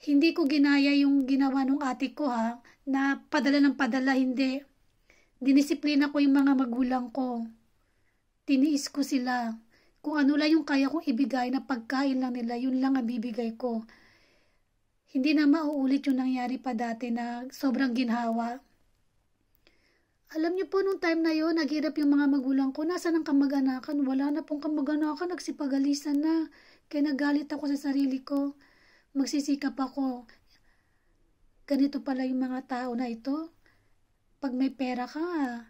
hindi ko ginaya yung ginawa ng ate ko ha, na padala ng padala, hindi. Dinisiplina ko yung mga magulang ko. Tiniis ko sila. Kung ano lang yung kaya kong ibigay na pagkain lang nila, yun lang ang bibigay ko. Hindi na mauulit yung nangyari pa dati na sobrang ginhawa. Alam niyo po, nung time na yon naghirap yung mga magulang ko. Nasaan ang kamag-anakan? Wala na pong kamag-anakan. Nagsipagalisan na. Kaya nagalit ako sa sarili ko. Magsisikap ako. Ganito pala yung mga tao na ito. Pag may pera ka,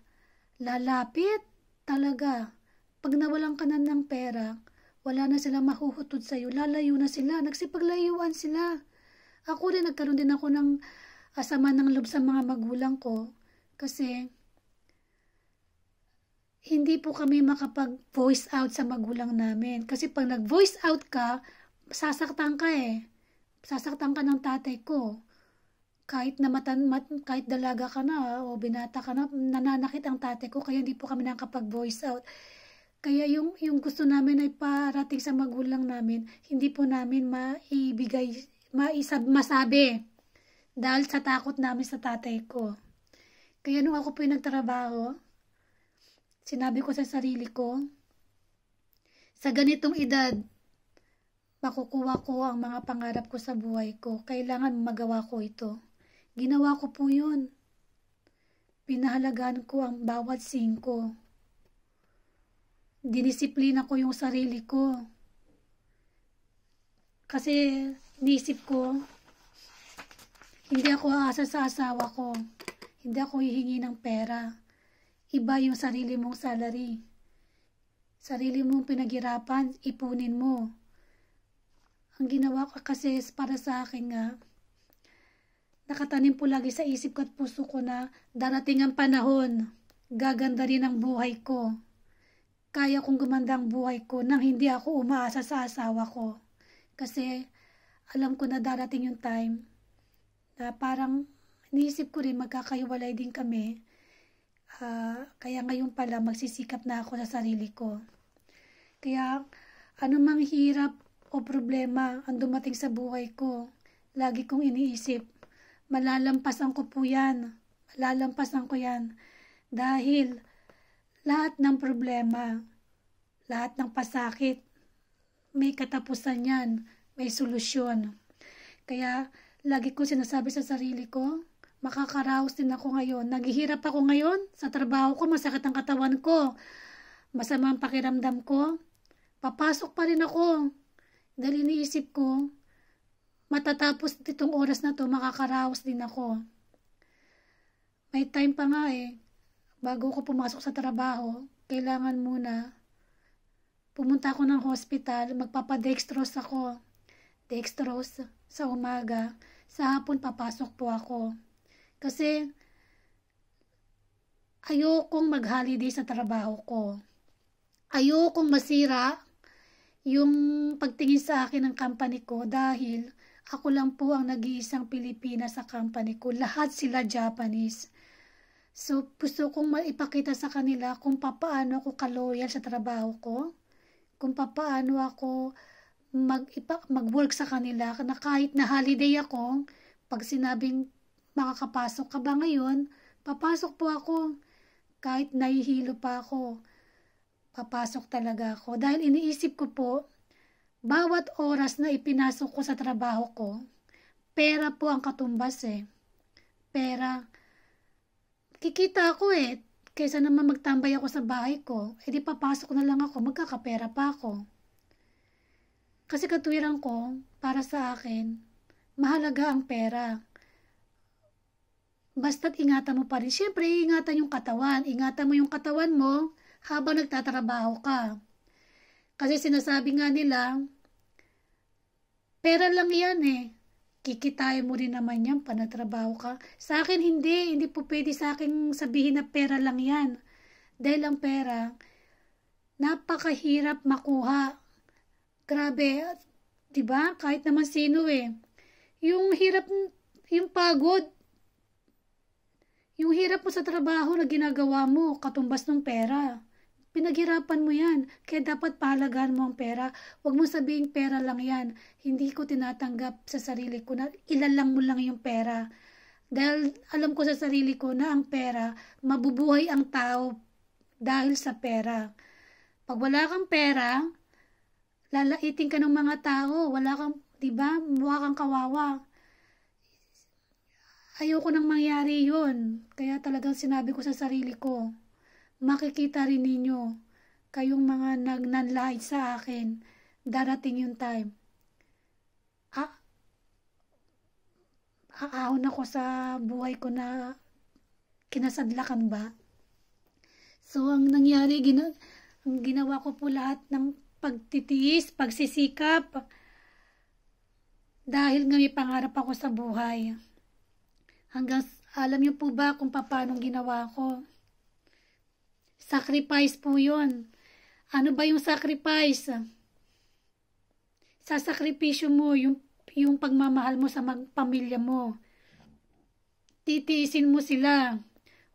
lalapit talaga. Pag nawalan ka na ng pera, wala na silang mahuhutod sa'yo. Lalayo na sila. Nagsipaglayuan sila. Ako rin, nagkaroon din ako ng asama ng loob sa mga magulang ko. Kasi, hindi po kami makapag-voice out sa magulang namin. Kasi pag nag-voice out ka, sasaktan ka eh. Sasaktan ka ng tatay ko. Kahit na matan, mat, kahit dalaga ka na o binata ka na, nananakit ang tatay ko kaya hindi po kami nakapag-voice out. Kaya yung, yung gusto namin ay parating sa magulang namin, hindi po namin maibigay, maisab, masabi. Dahil sa takot namin sa tatay ko. Kaya nung ako po yung nagtrabaho, sinabi ko sa sarili ko, sa ganitong edad, makukuha ko ang mga pangarap ko sa buhay ko. Kailangan magawa ko ito. Ginawa ko po yun. Pinahalagaan ko ang bawat singko dinisiplina ko yung sarili ko. Kasi, nisip ko, hindi ako aasa sa asawa ko. Hindi ako hihingi ng pera. Iba yung sarili mong salary. Sarili mong pinaghirapan, ipunin mo. Ang ginawa ko kasi para sa akin nga, nakatanim po lagi sa isip ko at puso ko na darating ang panahon, gaganda rin ang buhay ko kaya kong gumanda ang buhay ko nang hindi ako umaasa sa asawa ko. Kasi alam ko na darating yung time na parang niisip ko rin magkakahiwalay din kami. Uh, kaya ngayon pala magsisikap na ako sa sarili ko. Kaya anumang hirap o problema ang dumating sa buhay ko, lagi kong iniisip, malalampasan ko po yan, malalampasan ko yan. Dahil lahat ng problema, lahat ng pasakit, may katapusan yan, may solusyon. Kaya, lagi ko sinasabi sa sarili ko, makakaraos din ako ngayon. Naghihirap ako ngayon sa trabaho ko, masakit ang katawan ko, masama ang pakiramdam ko. Papasok pa rin ako dahil iniisip ko, matatapos itong oras na to, makakaraos din ako. May time pa nga eh bago ko pumasok sa trabaho, kailangan muna pumunta ako ng hospital, magpapadextrose ako. Dextrose sa umaga, sa hapon papasok po ako. Kasi ayokong mag-holiday sa trabaho ko. Ayokong masira yung pagtingin sa akin ng company ko dahil ako lang po ang nag-iisang Pilipina sa company ko. Lahat sila Japanese. So, gusto kong maipakita sa kanila kung papaano ako kaloyal sa trabaho ko, kung papaano ako mag mag-work sa kanila na kahit na holiday ako, pag sinabing makakapasok ka ba ngayon, papasok po ako. Kahit nahihilo pa ako, papasok talaga ako. Dahil iniisip ko po, bawat oras na ipinasok ko sa trabaho ko, pera po ang katumbas eh. Pera kikita ako eh. Kaysa naman magtambay ako sa bahay ko, edi eh papasok na lang ako, magkakapera pa ako. Kasi katwiran ko, para sa akin, mahalaga ang pera. Basta't ingatan mo pa rin. Siyempre, ingatan yung katawan. Ingatan mo yung katawan mo habang nagtatrabaho ka. Kasi sinasabi nga nila, pera lang yan eh kikitay mo rin naman yan panatrabaho ka. Sa akin hindi, hindi po pwede sa akin sabihin na pera lang yan. Dahil ang pera, napakahirap makuha. Grabe, 'di ba? Kahit naman sino eh. Yung hirap, yung pagod, yung hirap mo sa trabaho na ginagawa mo, katumbas ng pera. Pinaghirapan mo yan, kaya dapat pahalagaan mo ang pera. Huwag mo sabihing pera lang yan. Hindi ko tinatanggap sa sarili ko na ilalang mo lang yung pera. Dahil alam ko sa sarili ko na ang pera, mabubuhay ang tao dahil sa pera. Pag wala kang pera, lalaitin ka ng mga tao. Wala kang, di ba? Mukha kang kawawa. Ayoko nang mangyari yun. Kaya talagang sinabi ko sa sarili ko makikita rin ninyo kayong mga nagnanlaid sa akin. Darating yung time. Ah, aahon ako sa buhay ko na kinasadlakan ba? So, ang nangyari, gina ang ginawa ko po lahat ng pagtitiis, pagsisikap, dahil nga may pangarap ako sa buhay. Hanggang, alam niyo po ba kung paano ginawa ko? Sacrifice po yun. Ano ba yung sacrifice? Sa sakripisyo mo yung, yung pagmamahal mo sa pamilya mo. Titiisin mo sila.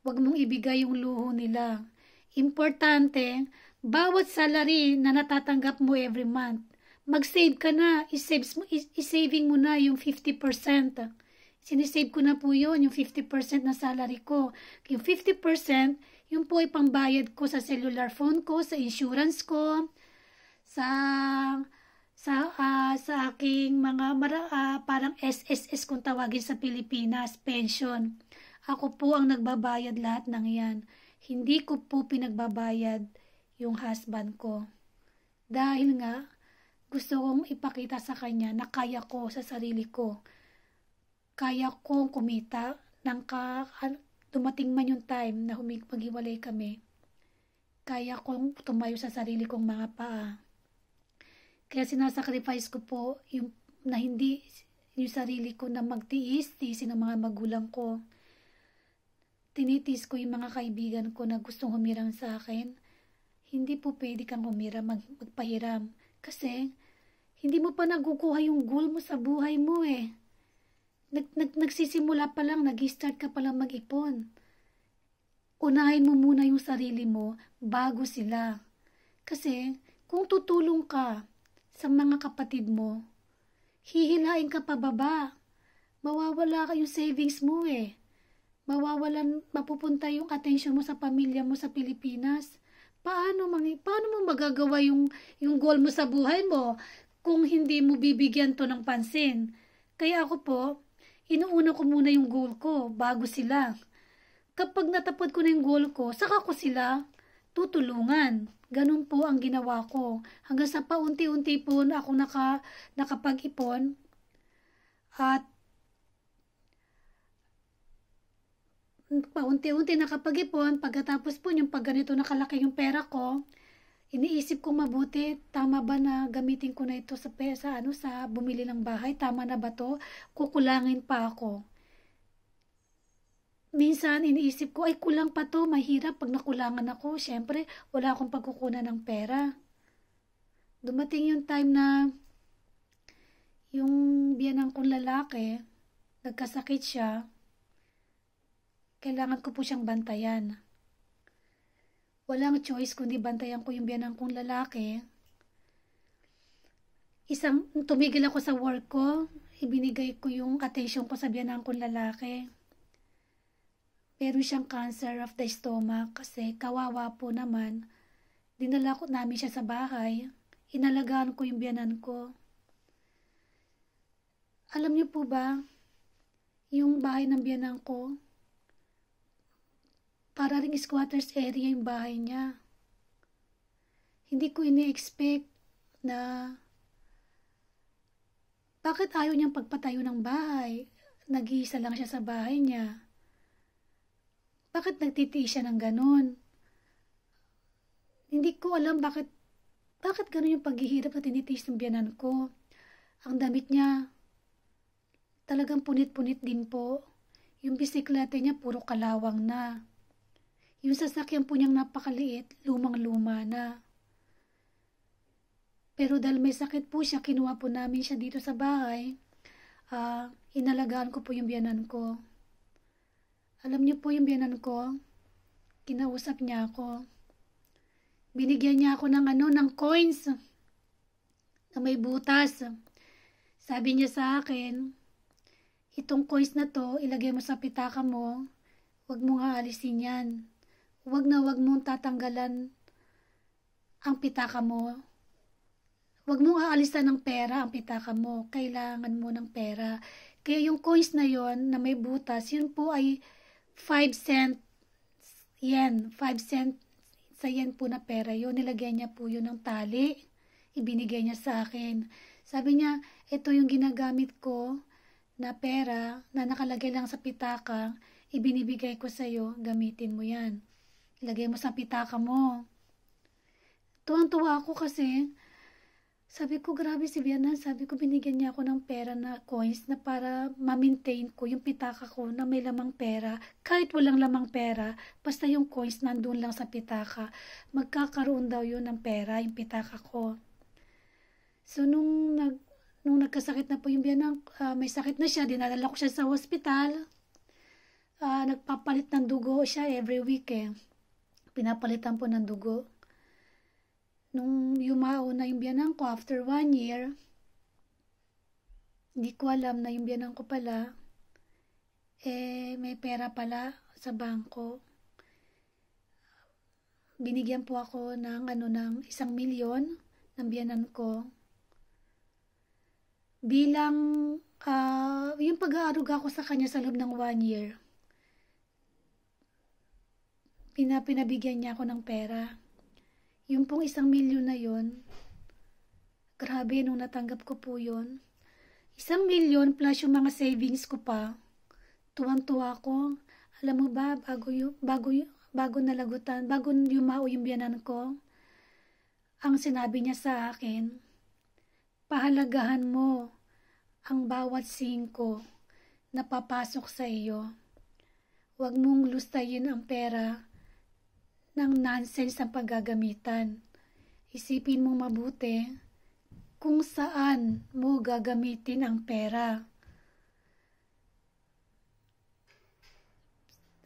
Huwag mong ibigay yung luho nila. Importante, bawat salary na natatanggap mo every month, mag-save ka na, isaves mo, isaving mo na yung 50%. Sinisave ko na po yun, yung 50% na salary ko. Yung 50%, yun po ay pambayad ko sa cellular phone ko, sa insurance ko, sa sa uh, sa aking mga uh, parang SSS kung tawagin sa Pilipinas, pension. Ako po ang nagbabayad lahat ng 'yan. Hindi ko po pinagbabayad yung husband ko. Dahil nga gusto kong ipakita sa kanya na kaya ko sa sarili ko. Kaya kong kumita ng ka, Dumating man yung time na humig maghiwalay kami, kaya kong tumayo sa sarili kong mga paa. Kaya sinasacrifice ko po yung na hindi yung sarili ko na magtiis-tiisin ng mga magulang ko. Tinitis ko yung mga kaibigan ko na gustong humiram sa akin. Hindi po pwede kang humiram, mag, magpahiram. Kasi, hindi mo pa nagukuha yung goal mo sa buhay mo eh nag, nag, nagsisimula pa lang, nag-start ka pa lang mag-ipon. Unahin mo muna yung sarili mo bago sila. Kasi kung tutulong ka sa mga kapatid mo, hihilain ka pababa. Mawawala ka yung savings mo eh. Mawawalan, mapupunta yung atensyon mo sa pamilya mo sa Pilipinas. Paano, mangi, paano mo magagawa yung, yung goal mo sa buhay mo kung hindi mo bibigyan to ng pansin? Kaya ako po, inuuna ko muna yung goal ko bago sila. Kapag natapad ko na yung goal ko, saka ko sila tutulungan. Ganun po ang ginawa ko. Hanggang sa paunti-unti po na ako naka, nakapag-ipon at paunti-unti nakapag-ipon pagkatapos po yung pag ganito nakalaki yung pera ko iniisip ko mabuti, tama ba na gamitin ko na ito sa pesa, ano, sa bumili ng bahay, tama na ba to? Kukulangin pa ako. Minsan, iniisip ko, ay kulang pa to, mahirap pag nakulangan ako. syempre wala akong pagkukunan ng pera. Dumating yung time na yung biyanang kong lalaki, nagkasakit siya, kailangan ko po siyang bantayan walang choice kundi bantayan ko yung biyanan kong lalaki. Isang, tumigil ako sa work ko, ibinigay ko yung attention ko sa biyanan kong lalaki. Meron siyang cancer of the stomach kasi kawawa po naman. Dinala ko namin siya sa bahay. Inalagaan ko yung biyanan ko. Alam niyo po ba, yung bahay ng biyanan ko, para ring squatters area yung bahay niya. Hindi ko ini-expect na bakit ayaw niyang pagpatayo ng bahay? Nag-iisa lang siya sa bahay niya. Bakit nagtitiis siya ng ganon? Hindi ko alam bakit bakit ganun yung paghihirap na tinitiis ng biyanan ko. Ang damit niya, talagang punit-punit din po. Yung bisiklete niya puro kalawang na. Yung sasakyan po niyang napakaliit, lumang-luma na. Pero dahil may sakit po siya, kinuha po namin siya dito sa bahay. Uh, inalagaan ko po yung biyanan ko. Alam niyo po yung biyanan ko, kinausap niya ako. Binigyan niya ako ng ano, ng coins na may butas. Sabi niya sa akin, itong coins na to, ilagay mo sa pitaka mo, huwag mong aalisin yan. Huwag na huwag mong tatanggalan ang pitaka mo. Huwag mong aalisan ng pera ang pitaka mo. Kailangan mo ng pera. Kaya yung coins na yon na may butas, yun po ay 5 cent yen. 5 cent sa yen po na pera yun. Nilagyan niya po yun ng tali. Ibinigay niya sa akin. Sabi niya, ito yung ginagamit ko na pera na nakalagay lang sa pitaka, ibinibigay ko sa iyo, gamitin mo yan. Ilagay mo sa pitaka mo. Tuwang-tuwa ako kasi, sabi ko, grabe si Vienna, sabi ko, binigyan niya ako ng pera na coins na para ma-maintain ko yung pitaka ko na may lamang pera. Kahit walang lamang pera, basta yung coins nandun lang sa pitaka, magkakaroon daw yun ng pera, yung pitaka ko. So, nung, nag, nung nagkasakit na po yung Vienna, uh, ah, may sakit na siya, dinadala ko siya sa hospital. Uh, nagpapalit ng dugo siya every week eh pinapalitan po ng dugo. Nung yumao na yung biyanan ko after one year, hindi ko alam na yung biyanan ko pala, eh may pera pala sa bangko. Binigyan po ako ng ano ng isang milyon ng biyanan ko. Bilang uh, yung pag-aaruga ko sa kanya sa loob ng one year pinapinabigyan niya ako ng pera. Yung pong isang milyon na yon, grabe nung natanggap ko po yon. Isang milyon plus yung mga savings ko pa. Tuwang-tuwa ako. Alam mo ba, bago, yung, bago, yung, bago nalagutan, bago yumao yung biyanan ko, ang sinabi niya sa akin, pahalagahan mo ang bawat singko na papasok sa iyo. Huwag mong lustayin ang pera ng nonsense ang paggagamitan. Isipin mo mabuti kung saan mo gagamitin ang pera.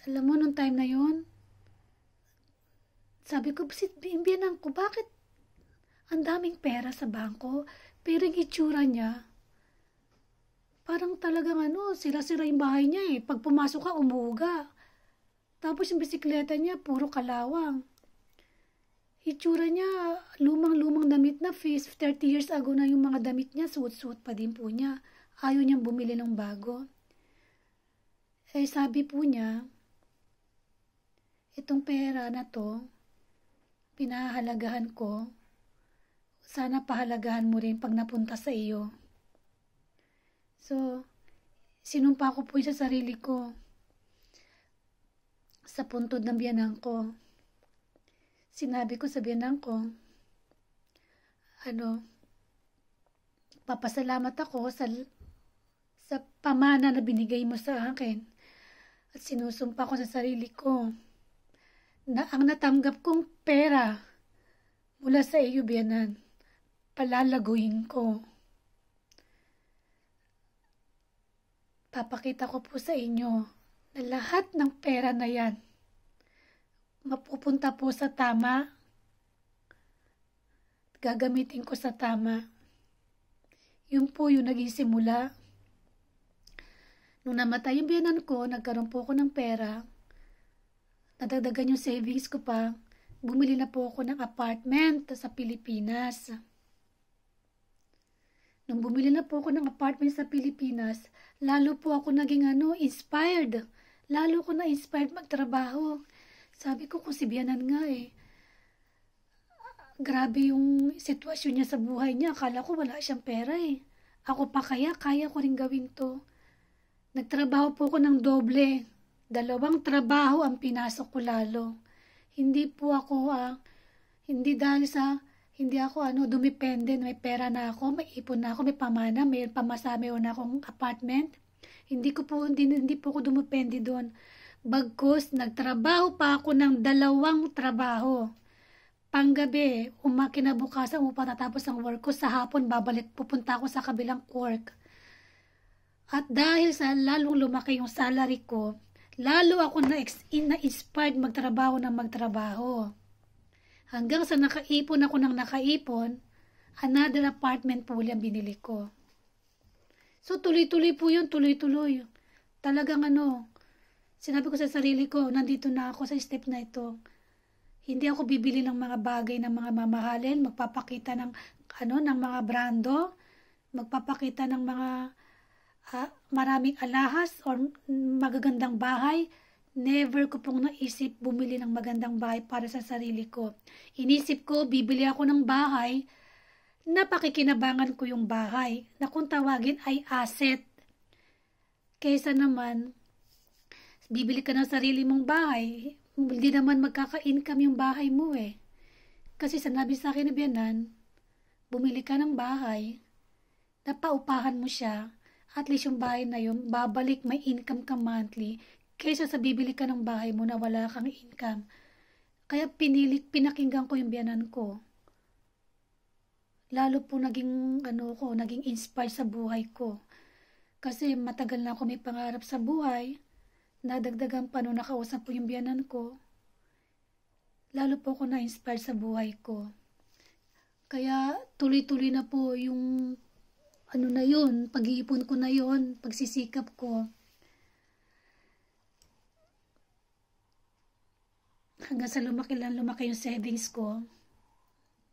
Alam mo, nung time na yon, sabi ko, bimbyanan ko, bakit ang daming pera sa bangko, pero yung itsura niya, parang talagang ano, sira-sira yung bahay niya eh. Pag pumasok ka, umuuga. Tapos yung bisikleta niya, puro kalawang. Itsura niya, lumang-lumang damit na face. 30 years ago na yung mga damit niya, suot-suot pa din po niya. Ayaw niyang bumili ng bago. Eh sabi po niya, itong pera na to, pinahalagahan ko, sana pahalagahan mo rin pag napunta sa iyo. So, sinumpa ko po sa sarili ko sa puntod ng biyanan ko. Sinabi ko sa biyanan ko, ano, papasalamat ako sa sa pamana na binigay mo sa akin. At sinusumpa ko sa sarili ko na ang natanggap kong pera mula sa iyo, biyanan, palalaguin ko. Papakita ko po sa inyo na lahat ng pera na yan mapupunta po sa tama gagamitin ko sa tama yun po yung naging simula nung namatay yung biyanan ko nagkaroon po ako ng pera nadagdagan yung savings ko pa bumili na po ako ng apartment sa Pilipinas nung bumili na po ako ng apartment sa Pilipinas, lalo po ako naging ano, inspired lalo ko na-inspired magtrabaho. Sabi ko, kung si Bianan nga eh. Grabe yung sitwasyon niya sa buhay niya. Akala ko wala siyang pera eh. Ako pa kaya, kaya ko rin gawin to. Nagtrabaho po ko ng doble. Dalawang trabaho ang pinasok ko lalo. Hindi po ako, ah, hindi dahil sa, hindi ako ano, dumipende, may pera na ako, may ipon na ako, may pamana, may pamasami na akong apartment hindi ko po, hindi, hindi po ako dumepende doon. Bagkus, nagtrabaho pa ako ng dalawang trabaho. Panggabi, umakinabukasan, umapatatapos ang work ko. Sa hapon, babalik, pupunta ako sa kabilang work. At dahil sa lalong lumaki yung salary ko, lalo ako na-inspired magtrabaho ng magtrabaho. Hanggang sa nakaipon ako ng nakaipon, another apartment po ulit ang binili ko. So, tuloy-tuloy po yun, tuloy-tuloy. Talagang ano, sinabi ko sa sarili ko, nandito na ako sa step na ito. Hindi ako bibili ng mga bagay ng mga mamahalin, magpapakita ng, ano, ng mga brando, magpapakita ng mga uh, maraming alahas or magagandang bahay. Never ko pong naisip bumili ng magandang bahay para sa sarili ko. Inisip ko, bibili ako ng bahay napakikinabangan ko yung bahay na kung tawagin ay asset. Kaysa naman, bibili ka ng sarili mong bahay, hindi naman magkaka-income yung bahay mo eh. Kasi sanabi sa akin ni Bianan, bumili ka ng bahay, napaupahan mo siya, at least yung bahay na yun, babalik may income ka monthly, kaysa sa bibili ka ng bahay mo na wala kang income. Kaya pinilik, pinakinggan ko yung biyanan ko lalo po naging ano ko, naging inspire sa buhay ko. Kasi matagal na ako may pangarap sa buhay, nadagdagan pa nung nakausap po yung biyanan ko, lalo po ako na-inspire sa buhay ko. Kaya tuloy-tuloy na po yung ano na yun, pag-iipon ko na yun, pagsisikap ko. Hanggang sa lumaki lang lumaki yung savings ko.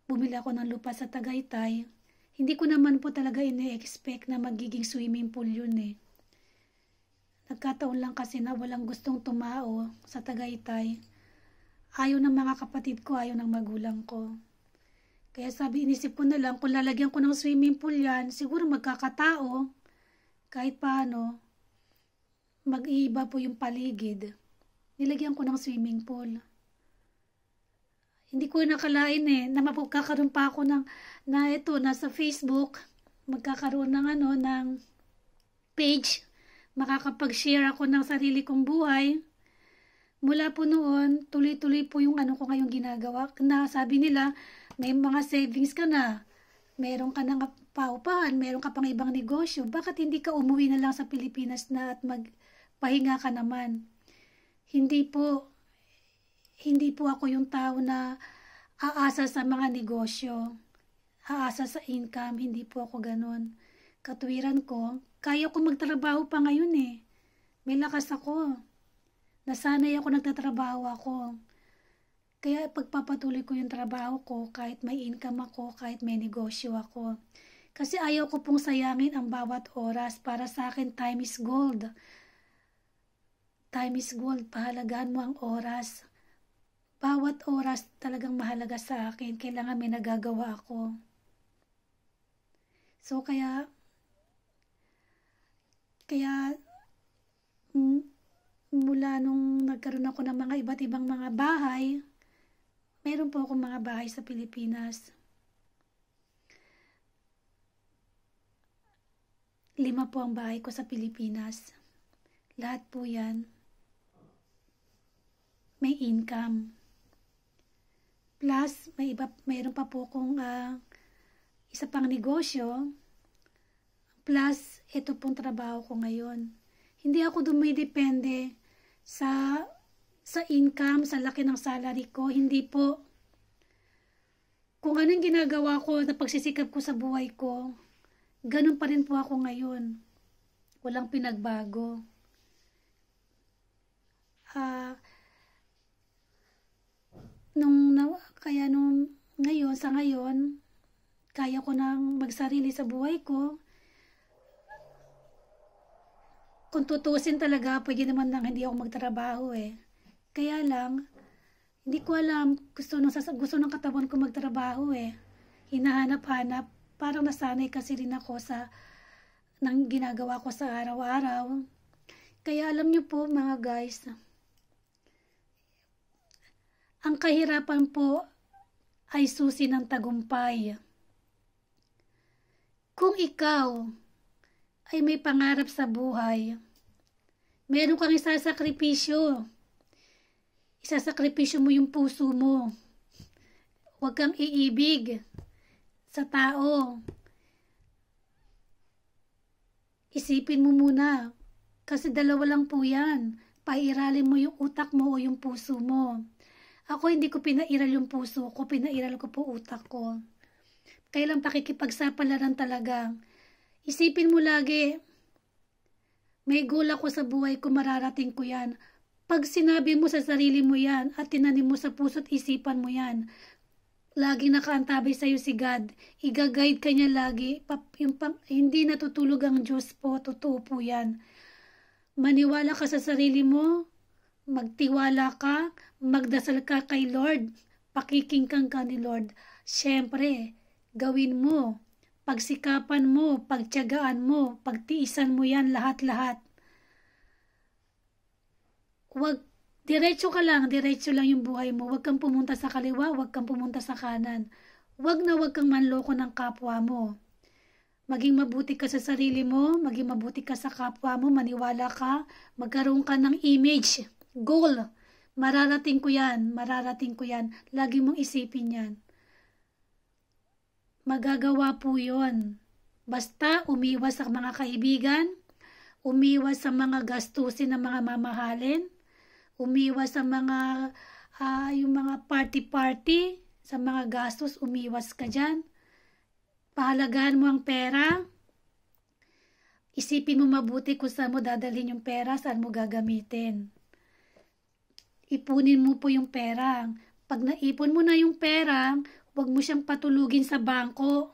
Bumili ako ng lupa sa Tagaytay. Hindi ko naman po talaga ine-expect na magiging swimming pool yun eh. Nagkataon lang kasi na walang gustong tumao sa Tagaytay. Ayaw ng mga kapatid ko, ayaw ng magulang ko. Kaya sabi, inisip ko na lang, kung lalagyan ko ng swimming pool yan, siguro magkakatao. Kahit paano, mag-iiba po yung paligid. Nilagyan ko ng swimming pool hindi ko nakalain eh, na magkakaroon pa ako ng, na ito, nasa Facebook, magkakaroon ng ano, ng page, makakapag-share ako ng sarili kong buhay. Mula po noon, tuloy-tuloy po yung ano ko ngayong ginagawa, na sabi nila, may mga savings ka na, meron ka ng paupahan, meron ka pang ibang negosyo, bakit hindi ka umuwi na lang sa Pilipinas na at magpahinga ka naman? Hindi po, hindi po ako yung tao na aasa sa mga negosyo, aasa sa income, hindi po ako ganun. Katuwiran ko, kaya ko magtrabaho pa ngayon eh. May lakas ako. Nasanay ako nagtatrabaho ako. Kaya pagpapatuloy ko yung trabaho ko, kahit may income ako, kahit may negosyo ako. Kasi ayaw ko pong sayangin ang bawat oras. Para sa akin, time is gold. Time is gold. Pahalagaan mo ang oras bawat oras talagang mahalaga sa akin. Kailangan may nagagawa ako. So, kaya, kaya, mula nung nagkaroon ako ng mga iba't ibang mga bahay, meron po akong mga bahay sa Pilipinas. Lima po ang bahay ko sa Pilipinas. Lahat po yan. May income Plus, may iba, mayroon pa po kong uh, ah, isa pang negosyo. Plus, ito pong trabaho ko ngayon. Hindi ako dumidepende sa sa income, sa laki ng salary ko. Hindi po. Kung anong ginagawa ko, na pagsisikap ko sa buhay ko, ganun pa rin po ako ngayon. Walang pinagbago. Ah... Uh, nung kaya nung ngayon sa ngayon kaya ko nang magsarili sa buhay ko kung tutusin talaga pwede naman nang hindi ako magtrabaho eh kaya lang hindi ko alam gusto nung gusto ng katawan ko magtrabaho eh hinahanap-hanap parang nasanay kasi rin ako sa nang ginagawa ko sa araw-araw kaya alam niyo po mga guys ang kahirapan po ay susi ng tagumpay. Kung ikaw ay may pangarap sa buhay, meron kang isasakripisyo. Isasakripisyo mo yung puso mo. Huwag kang iibig sa tao. Isipin mo muna, kasi dalawa lang po yan. Pairalin mo yung utak mo o yung puso mo. Ako hindi ko pinairal yung puso ko, pinairal ko po utak ko. Kailang pakikipagsapalaran talaga. Isipin mo lagi, may goal ako sa buhay ko, mararating ko yan. Pag sinabi mo sa sarili mo yan at tinanim mo sa puso't isipan mo yan, lagi nakaantabay sa'yo si God. Iga-guide ka niya lagi. Pa, yung, pa, hindi natutulog ang Diyos po. Totoo po yan. Maniwala ka sa sarili mo, magtiwala ka, magdasal ka kay Lord, pakikingkang ka ni Lord. syempre, gawin mo, pagsikapan mo, pagtyagaan mo, pagtiisan mo yan lahat-lahat. Huwag, diretso ka lang, diretso lang yung buhay mo. Huwag kang pumunta sa kaliwa, huwag kang pumunta sa kanan. Huwag na huwag kang manloko ng kapwa mo. Maging mabuti ka sa sarili mo, maging mabuti ka sa kapwa mo, maniwala ka, magkaroon ka ng image Goal. Mararating ko yan. Mararating ko yan. Lagi mong isipin yan. Magagawa po yon. Basta umiwas sa mga kaibigan, umiwas sa mga gastusin ng mga mamahalin, umiwas sa mga uh, yung mga party-party, sa mga gastos, umiwas ka dyan. Pahalagahan mo ang pera. Isipin mo mabuti kung saan mo dadalhin yung pera, saan mo gagamitin ipunin mo po yung perang. Pag naipon mo na yung perang, huwag mo siyang patulugin sa bangko.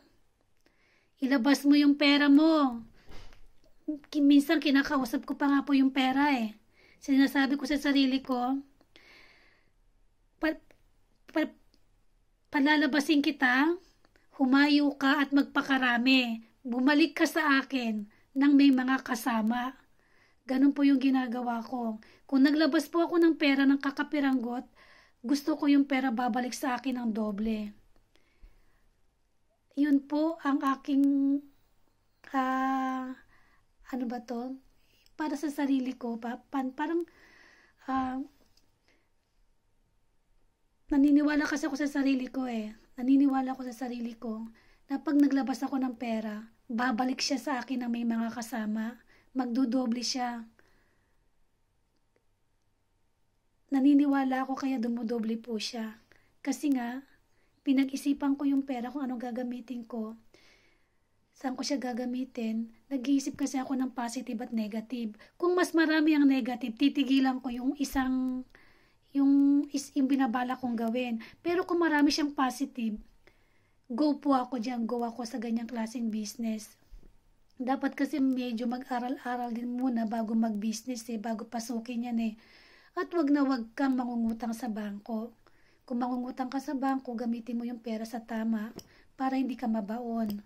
Ilabas mo yung pera mo. Minsan kinakausap ko pa nga po yung pera eh. Sinasabi ko sa sarili ko, pa, pa, palalabasin kita, humayo ka at magpakarami. Bumalik ka sa akin nang may mga kasama. Ganun po yung ginagawa ko. Kung naglabas po ako ng pera ng kakapiranggot, gusto ko yung pera babalik sa akin ng doble. Yun po ang aking uh, ano ba to? Para sa sarili ko, pa, pan, parang uh, naniniwala kasi ako sa sarili ko eh. Naniniwala ako sa sarili ko na pag naglabas ako ng pera, babalik siya sa akin na may mga kasama magdudoble siya. Naniniwala ako kaya dumudoble po siya. Kasi nga, pinag-isipan ko yung pera kung anong gagamitin ko. Saan ko siya gagamitin? Nag-iisip kasi ako ng positive at negative. Kung mas marami ang negative, titigilan ko yung isang yung, is, yung binabala kong gawin. Pero kung marami siyang positive, go po ako dyan, go ako sa ganyang klaseng business dapat kasi medyo mag-aral-aral din muna bago mag-business eh, bago pasukin yan eh. At wag na wag kang mangungutang sa bangko. Kung mangungutang ka sa bangko, gamitin mo yung pera sa tama para hindi ka mabaon.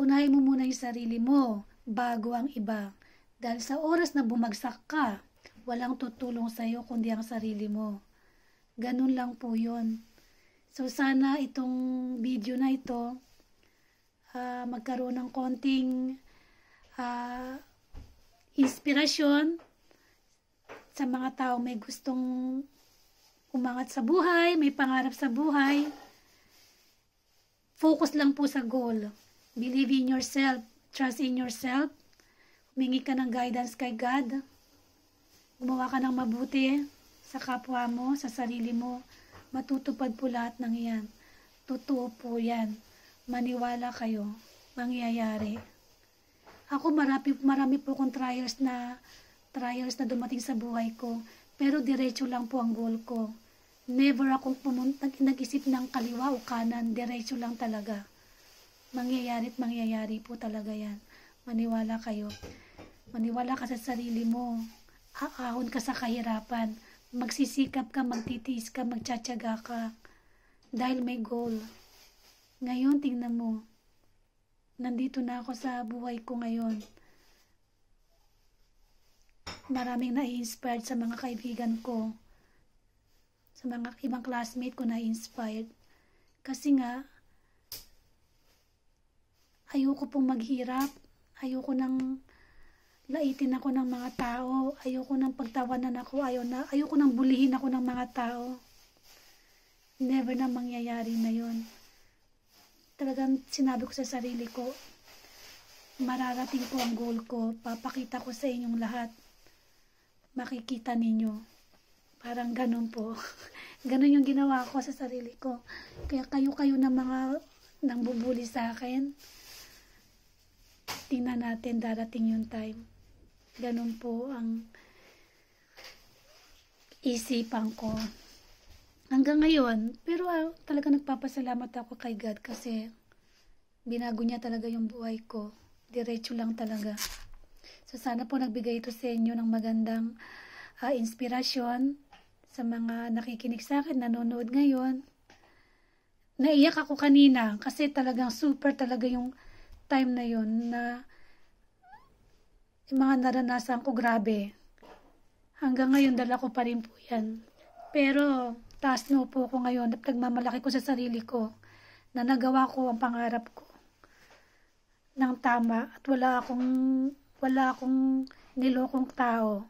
Unahin mo muna yung sarili mo bago ang iba. Dahil sa oras na bumagsak ka, walang tutulong sa'yo kundi ang sarili mo. Ganun lang po yun. So sana itong video na ito, uh, magkaroon ng konting uh, inspirasyon sa mga tao may gustong umangat sa buhay, may pangarap sa buhay. Focus lang po sa goal. Believe in yourself. Trust in yourself. Humingi ka ng guidance kay God. Gumawa ka ng mabuti sa kapwa mo, sa sarili mo. Matutupad po lahat ng iyan. Totoo po yan maniwala kayo, mangyayari. Ako marami, marami po kong trials na trials na dumating sa buhay ko, pero diretso lang po ang goal ko. Never akong pumunta, nag-isip ng kaliwa o kanan, diretso lang talaga. Mangyayari at mangyayari po talaga yan. Maniwala kayo. Maniwala ka sa sarili mo. Aahon ka sa kahirapan. Magsisikap ka, magtitiis ka, magtsatsaga ka. Dahil may goal. Ngayon, tingnan mo. Nandito na ako sa buhay ko ngayon. Maraming na-inspired sa mga kaibigan ko. Sa mga ibang classmate ko na-inspired. Kasi nga, ayoko pong maghirap. Ayoko nang laitin ako ng mga tao, ayoko nang pagtawanan ako, ayaw na, ayoko nang bulihin ako ng mga tao. Never na mangyayari na yon talagang sinabi ko sa sarili ko, mararating ko ang goal ko, papakita ko sa inyong lahat, makikita ninyo. Parang ganun po. (laughs) ganun yung ginawa ko sa sarili ko. Kaya kayo-kayo na mga nang bubuli sa akin, tingnan natin darating yung time. Ganun po ang isipan ko hanggang ngayon, pero uh, ah, talaga nagpapasalamat ako kay God kasi binago niya talaga yung buhay ko. Diretso lang talaga. So sana po nagbigay ito sa inyo ng magandang uh, inspirasyon sa mga nakikinig sa akin, nanonood ngayon. Naiyak ako kanina kasi talagang super talaga yung time na yon na yung mga naranasan ko grabe. Hanggang ngayon dala ko pa rin po yan. Pero Taas no po ko ngayon at nagmamalaki ko sa sarili ko na nagawa ko ang pangarap ko ng tama at wala akong wala akong nilokong tao.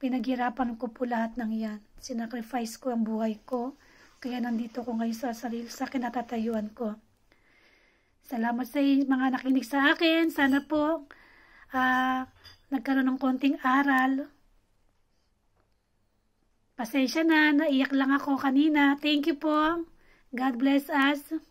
Pinaghirapan ko po lahat ng yan. Sinacrifice ko ang buhay ko. Kaya nandito ko ngayon sa sarili sa kinatatayuan ko. Salamat sa mga nakinig sa akin. Sana po uh, nagkaroon ng konting aral Pasensya na, naiyak lang ako kanina. Thank you po. God bless us.